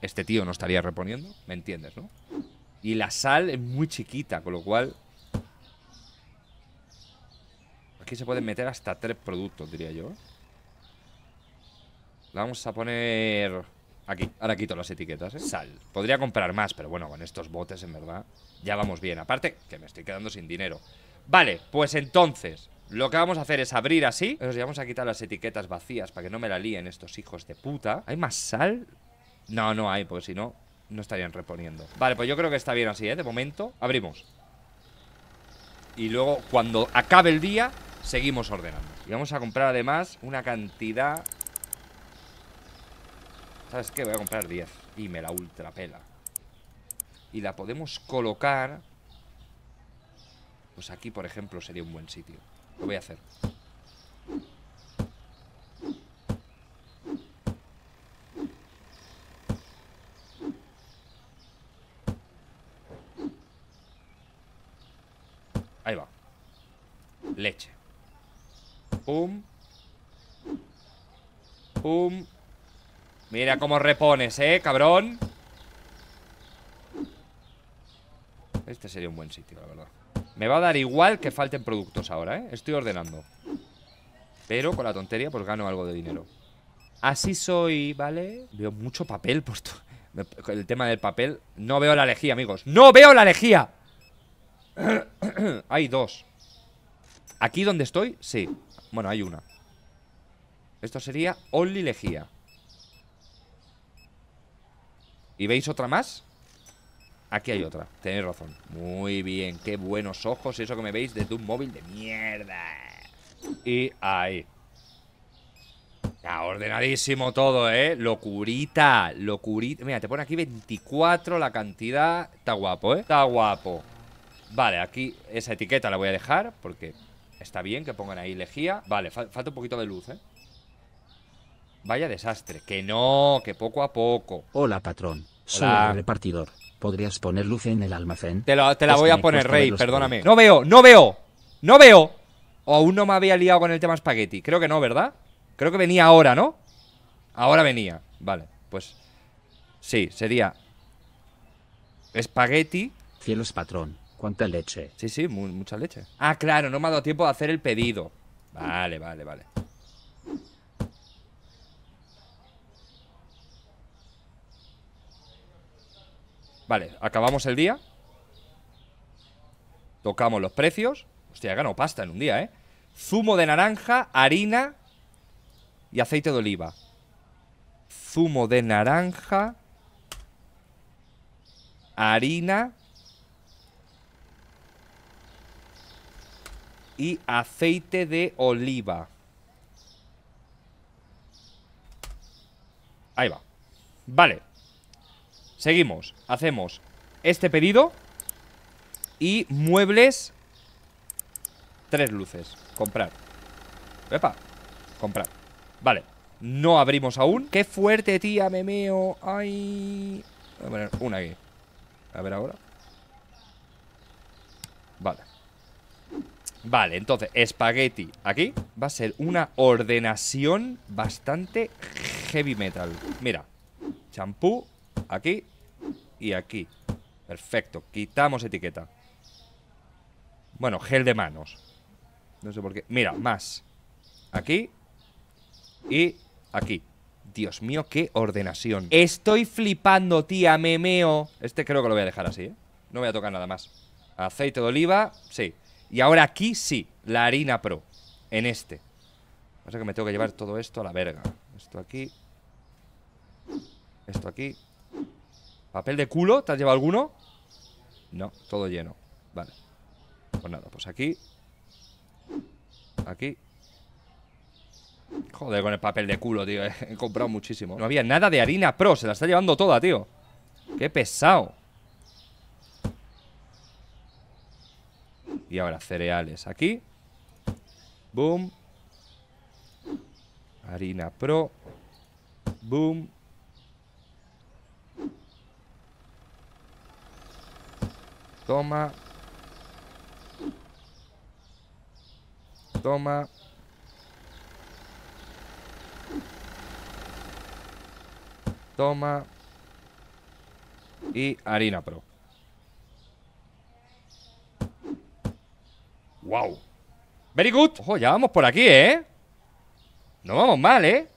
este tío no estaría reponiendo. ¿Me entiendes, no? Y la sal es muy chiquita, con lo cual... Aquí se pueden meter hasta tres productos, diría yo. ¿eh? La vamos a poner... Aquí, ahora quito las etiquetas, ¿eh? Sal. Podría comprar más, pero bueno, con estos botes, en verdad, ya vamos bien. Aparte, que me estoy quedando sin dinero. Vale, pues entonces, lo que vamos a hacer es abrir así. Nos vamos a quitar las etiquetas vacías para que no me la líen estos hijos de puta. ¿Hay más sal? No, no hay, porque si no, no estarían reponiendo. Vale, pues yo creo que está bien así, ¿eh? De momento, abrimos. Y luego, cuando acabe el día, seguimos ordenando. Y vamos a comprar además una cantidad es que Voy a comprar 10 Y me la ultrapela Y la podemos colocar Pues aquí, por ejemplo, sería un buen sitio Lo voy a hacer Ahí va Leche Pum Pum Mira cómo repones, eh, cabrón Este sería un buen sitio, la verdad Me va a dar igual que falten productos ahora, eh Estoy ordenando Pero con la tontería pues gano algo de dinero Así soy, ¿vale? Veo mucho papel puesto El tema del papel No veo la lejía, amigos ¡No veo la lejía! hay dos Aquí donde estoy, sí Bueno, hay una Esto sería Only Lejía ¿Y veis otra más? Aquí hay otra, tenéis razón Muy bien, qué buenos ojos Eso que me veis desde un móvil de mierda Y ahí Está ordenadísimo todo, ¿eh? Locurita, locurita Mira, te pone aquí 24 la cantidad Está guapo, ¿eh? Está guapo Vale, aquí esa etiqueta la voy a dejar Porque está bien que pongan ahí lejía Vale, falta un poquito de luz, ¿eh? Vaya desastre. Que no, que poco a poco. Hola, patrón. Soy el repartidor. ¿Podrías poner luz en el almacén? Te, la voy a poner, Rey, perdóname. No veo, no veo, no veo. O aún no me había liado con el tema espagueti. Creo que no, ¿verdad? Creo que venía ahora, ¿no? Ahora venía. Vale, pues... Sí, sería... Espagueti. Cielos, patrón. ¿Cuánta leche? Sí, sí, mucha leche. Ah, claro, no me ha dado tiempo de hacer el pedido. Vale, vale, vale. Vale, acabamos el día Tocamos los precios Hostia, he ganado pasta en un día, ¿eh? Zumo de naranja, harina Y aceite de oliva Zumo de naranja Harina Y aceite de oliva Ahí va Vale Seguimos, hacemos este pedido y muebles tres luces, comprar. Epa, comprar. Vale, no abrimos aún. Qué fuerte, tía, me meo. Ay. Voy a poner una aquí. A ver ahora. Vale. Vale, entonces, espagueti. Aquí va a ser una ordenación bastante heavy metal. Mira, champú, aquí, y aquí. Perfecto, quitamos etiqueta. Bueno, gel de manos. No sé por qué. Mira, más. Aquí y aquí. Dios mío, qué ordenación. Estoy flipando, tía, memeo. Este creo que lo voy a dejar así, ¿eh? No voy a tocar nada más. Aceite de oliva, sí. Y ahora aquí sí, la harina pro. En este. O que me tengo que llevar todo esto a la verga. Esto aquí. Esto aquí. ¿Papel de culo? ¿Te has llevado alguno? No, todo lleno. Vale. Pues nada, pues aquí. Aquí. Joder, con el papel de culo, tío. He comprado muchísimo. No había nada de harina pro. Se la está llevando toda, tío. Qué pesado. Y ahora cereales aquí. Boom. Harina pro. Boom. Toma. Toma. Toma. Y harina pro. Wow. Very good. Ojo, ya vamos por aquí, ¿eh? No vamos mal, ¿eh?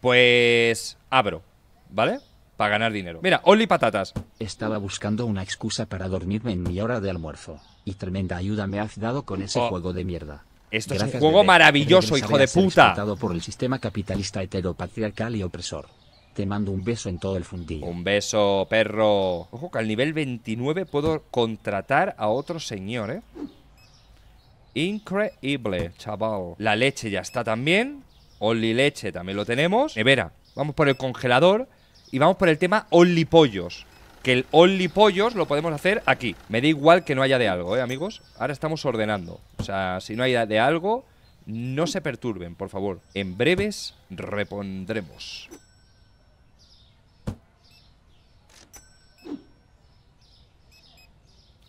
Pues abro, ¿vale? ganar dinero. Mira, Only Patatas. Estaba buscando una excusa para dormirme en mi hora de almuerzo. Y tremenda ayuda me has dado con ese oh. juego de mierda. Esto es un juego maravilloso, hijo de puta. por el sistema capitalista heteropatriarcal y opresor. Te mando un beso en todo el fundillo. Un beso, perro. Ojo, que al nivel 29 puedo contratar a otro señor, ¿eh? Increíble, chaval. La leche ya está también. Only leche también lo tenemos. Nevera. Vamos por el congelador y vamos por el tema Only Que el Only lo podemos hacer aquí. Me da igual que no haya de algo, ¿eh, amigos? Ahora estamos ordenando. O sea, si no hay de algo, no se perturben, por favor. En breves repondremos.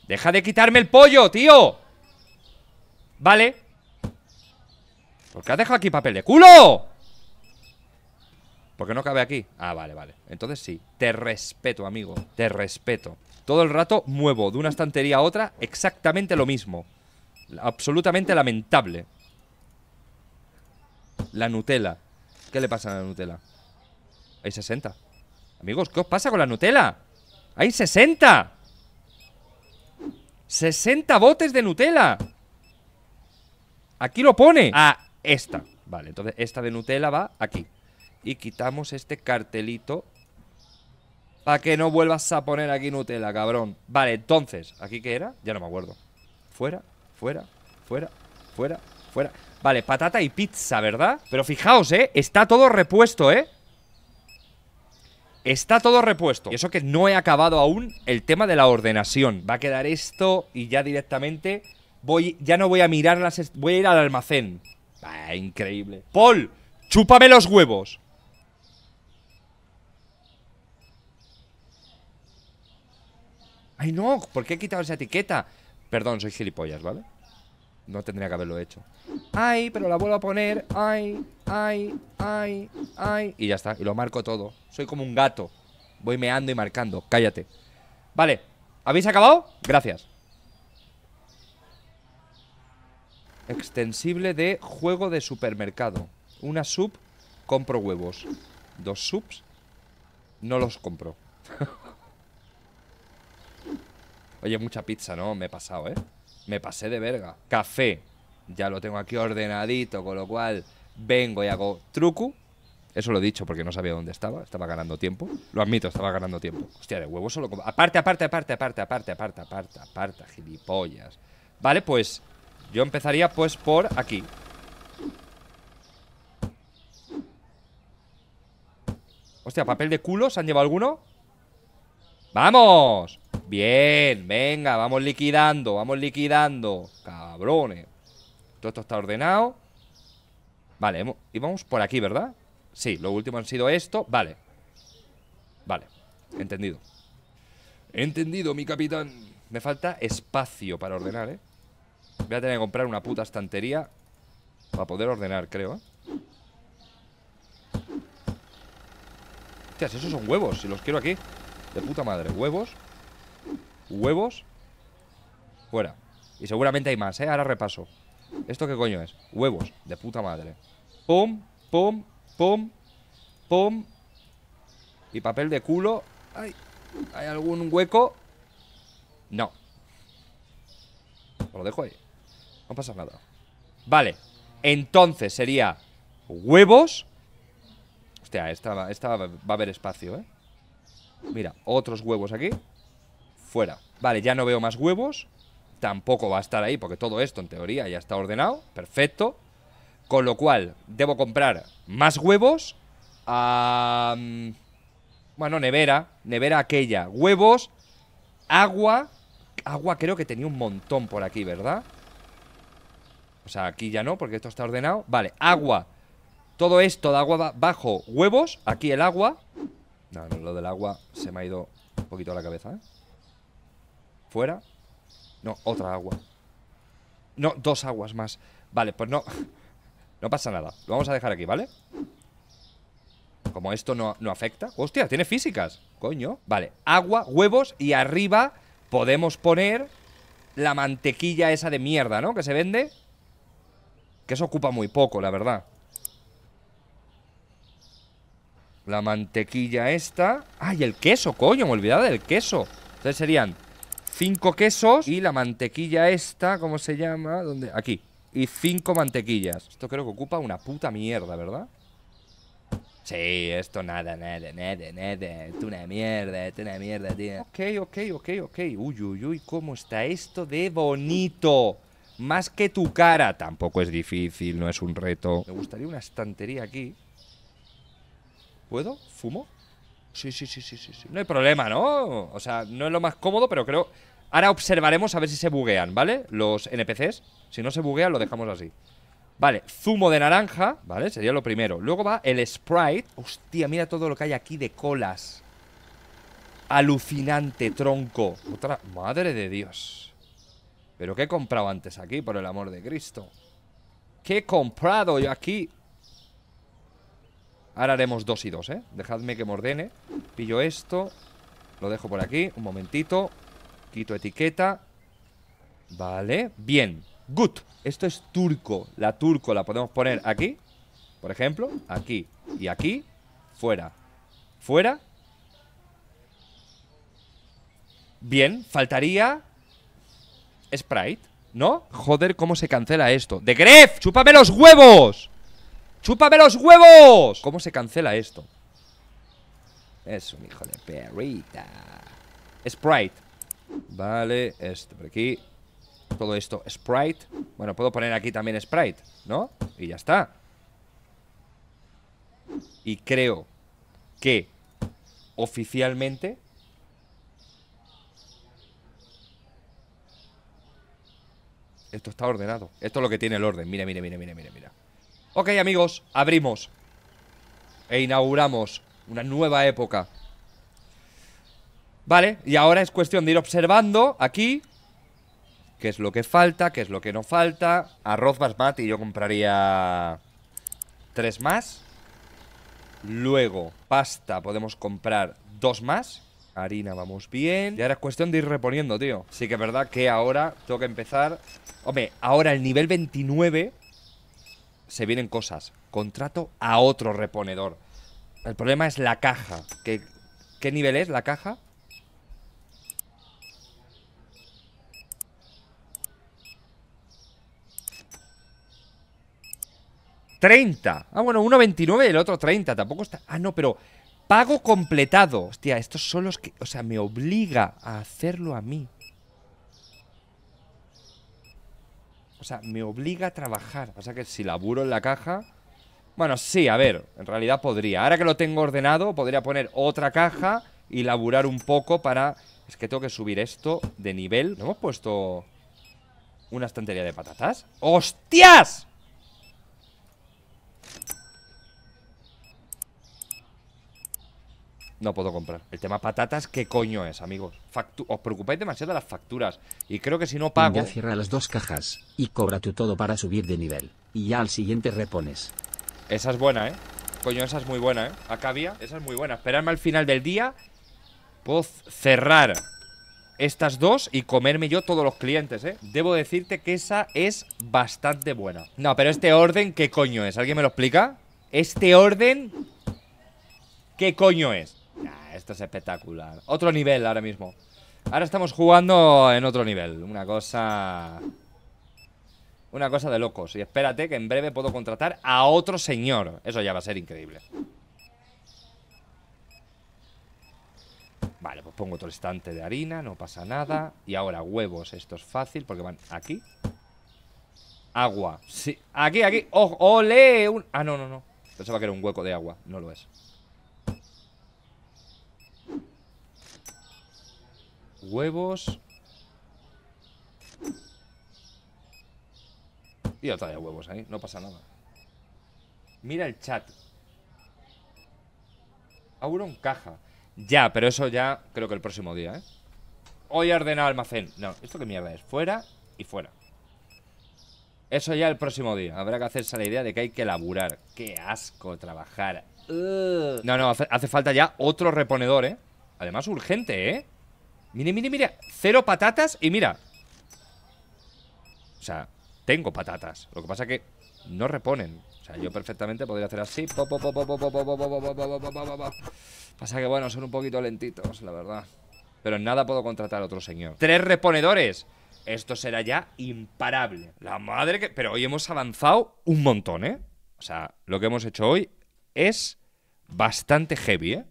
¡Deja de quitarme el pollo, tío! Vale. ¿Por qué has dejado aquí papel de culo? Porque no cabe aquí. Ah, vale, vale. Entonces sí, te respeto, amigo. Te respeto. Todo el rato muevo de una estantería a otra exactamente lo mismo. Absolutamente lamentable. La Nutella. ¿Qué le pasa a la Nutella? Hay 60. Amigos, ¿qué os pasa con la Nutella? ¡Hay 60! ¡60 botes de Nutella! Aquí lo pone. A ah, esta. Vale, entonces esta de Nutella va aquí y quitamos este cartelito para que no vuelvas a poner aquí Nutella, cabrón. Vale, entonces, ¿aquí qué era? Ya no me acuerdo. Fuera, fuera, fuera, fuera, fuera. Vale, patata y pizza, ¿verdad? Pero fijaos, ¿eh? Está todo repuesto, ¿eh? Está todo repuesto. Y eso que no he acabado aún el tema de la ordenación. Va a quedar esto y ya directamente voy, ya no voy a mirar las... Voy a ir al almacén. Ah, increíble. Paul, chúpame los huevos. ay no, ¿por qué he quitado esa etiqueta? Perdón, soy gilipollas, ¿vale? No tendría que haberlo hecho. Ay, pero la vuelvo a poner. Ay, ay, ay, ay. Y ya está, y lo marco todo. Soy como un gato. Voy meando y marcando. Cállate. Vale, ¿habéis acabado? Gracias. Extensible de juego de supermercado. Una sub, compro huevos. Dos subs, no los compro. Oye, mucha pizza, ¿no? Me he pasado, ¿eh? Me pasé de verga. Café. Ya lo tengo aquí ordenadito, con lo cual vengo y hago truco. Eso lo he dicho porque no sabía dónde estaba. Estaba ganando tiempo. Lo admito, estaba ganando tiempo. Hostia, de huevo solo... Aparte, aparte, aparte, aparte, aparte, aparte, aparte, aparte, gilipollas. Vale, pues yo empezaría pues por aquí. Hostia, papel de culo, ¿se han llevado alguno? ¡Vamos! Bien, venga, vamos liquidando, vamos liquidando. Cabrones. Todo esto está ordenado. Vale, íbamos por aquí, ¿verdad? Sí, lo último han sido esto. Vale. Vale, entendido. Entendido, mi capitán. Me falta espacio para ordenar, ¿eh? Voy a tener que comprar una puta estantería para poder ordenar, creo, ¿eh? Hostias, esos son huevos, si los quiero aquí. De puta madre, huevos. Huevos. Fuera. Y seguramente hay más, ¿eh? Ahora repaso. ¿Esto qué coño es? Huevos. De puta madre. Pum, pum, pum, pum. Y papel de culo. ¿Hay algún hueco? No. Lo dejo ahí. No pasa nada. Vale. Entonces sería huevos. Hostia, esta va a haber espacio, ¿eh? Mira, otros huevos aquí fuera. Vale, ya no veo más huevos. Tampoco va a estar ahí porque todo esto en teoría ya está ordenado. Perfecto. Con lo cual, debo comprar más huevos. bueno, nevera. Nevera aquella. Huevos. Agua. Agua creo que tenía un montón por aquí, ¿verdad? O sea, aquí ya no, porque esto está ordenado. Vale, agua. Todo esto de agua bajo huevos. Aquí el agua. No, no, lo del agua se me ha ido un poquito a la cabeza, ¿eh? Fuera. No, otra agua. No, dos aguas más. Vale, pues no. No pasa nada. Lo vamos a dejar aquí, ¿vale? Como esto no, afecta. Hostia, tiene físicas. Coño. Vale, agua, huevos y arriba podemos poner la mantequilla esa de mierda, ¿no? Que se vende. Que eso ocupa muy poco, la verdad. La mantequilla esta. ¡Ay, el queso, coño! Me olvidaba del queso. Entonces serían cinco quesos y la mantequilla esta, ¿cómo se llama? ¿Dónde? Aquí. Y cinco mantequillas. Esto creo que ocupa una puta mierda, ¿verdad? Sí, esto nada, nada, nada, nada. Tú una mierda, es una mierda, tío. Ok, ok, ok, ok. Uy, uy, uy, ¿cómo está esto de bonito? Más que tu cara. Tampoco es difícil, no es un reto. Me gustaría una estantería aquí. ¿Puedo? ¿Fumo? Sí, sí, sí, sí, sí, sí. No hay problema, ¿no? O sea, no es lo más cómodo, pero creo Ahora observaremos a ver si se buguean, ¿vale? Los NPCs. Si no se buguean, lo dejamos así. Vale, zumo de naranja, ¿vale? Sería lo primero. Luego va el Sprite. Hostia, mira todo lo que hay aquí de colas. Alucinante, tronco. Otra... Madre de Dios. ¿Pero qué he comprado antes aquí, por el amor de Cristo? ¿Qué he comprado yo aquí? Ahora haremos dos y dos, ¿eh? Dejadme que me ordene. Pillo esto. Lo dejo por aquí. Un momentito. Quito etiqueta. Vale, bien. Good. Esto es turco. La turco la podemos poner aquí, por ejemplo, aquí y aquí. Fuera. Fuera. Bien, faltaría Sprite, ¿no? Joder, cómo se cancela esto. ¡De Gref! ¡Chúpame los huevos! ¡Chúpame los huevos! ¿Cómo se cancela esto? Es un hijo de perrita. Sprite. Vale, esto por aquí Todo esto, Sprite Bueno, puedo poner aquí también Sprite, ¿no? Y ya está Y creo que oficialmente Esto está ordenado Esto es lo que tiene el orden Mira, mira, mira, mira, mira, mira Ok, amigos, abrimos E inauguramos una nueva época Vale, y ahora es cuestión de ir observando aquí qué es lo que falta, qué es lo que no falta. Arroz basmati yo compraría tres más. Luego, pasta podemos comprar dos más. Harina vamos bien. Y ahora es cuestión de ir reponiendo, tío. Sí que es verdad que ahora tengo que empezar... Hombre, ahora el nivel 29 se vienen cosas. Contrato a otro reponedor. El problema es la caja. ¿Qué, qué nivel es la caja? 30. Ah, bueno, uno 29 y el otro 30. Tampoco está... Ah, no, pero pago completado. Hostia, estos son los que... O sea, me obliga a hacerlo a mí. O sea, me obliga a trabajar. O sea que si laburo en la caja... Bueno, sí, a ver, en realidad podría. Ahora que lo tengo ordenado, podría poner otra caja y laburar un poco para... Es que tengo que subir esto de nivel. ¿No hemos puesto una estantería de patatas? ¡Hostias! No puedo comprar. El tema patatas, ¿qué coño es, amigos? os preocupáis demasiado de las facturas. Y creo que si no pago. Ya cierra las dos cajas y cobra todo para subir de nivel. Y ya al siguiente repones. Esa es buena, ¿eh? Coño, esa es muy buena, ¿eh? Acá había. Esa es muy buena. Esperarme al final del día. Puedo cerrar estas dos y comerme yo todos los clientes, ¿eh? Debo decirte que esa es bastante buena. No, pero este orden, ¿qué coño es? ¿Alguien me lo explica? Este orden, ¿qué coño es? esto es espectacular. Otro nivel ahora mismo. Ahora estamos jugando en otro nivel. Una cosa... Una cosa de locos. Y espérate que en breve puedo contratar a otro señor. Eso ya va a ser increíble. Vale, pues pongo otro estante de harina, no pasa nada. Y ahora huevos, esto es fácil porque van aquí. Agua, sí. Aquí, aquí. Oh, ¡Ole! Un... Ah, no, no, no. Pensaba que era un hueco de agua, no lo es. Huevos. Y otra de huevos ahí, no pasa nada. Mira el chat. Auron caja. Ya, pero eso ya creo que el próximo día, ¿eh? Hoy ordenado almacén. No, ¿esto qué mierda es? Fuera y fuera. Eso ya el próximo día. Habrá que hacerse la idea de que hay que laburar. Qué asco trabajar. No, no, hace, hace falta ya otro reponedor, ¿eh? Además, urgente, ¿eh? Mire, mire, mire. Cero patatas y mira. O sea, tengo patatas. Lo que pasa es que no reponen. O sea, yo perfectamente podría hacer así. Pasa que, bueno, son un poquito lentitos, la verdad. Pero en nada puedo contratar otro señor. ¡Tres reponedores! Esto será ya imparable. La madre que... Pero hoy hemos avanzado un montón, ¿eh? O sea, lo que hemos hecho hoy es bastante heavy, ¿eh?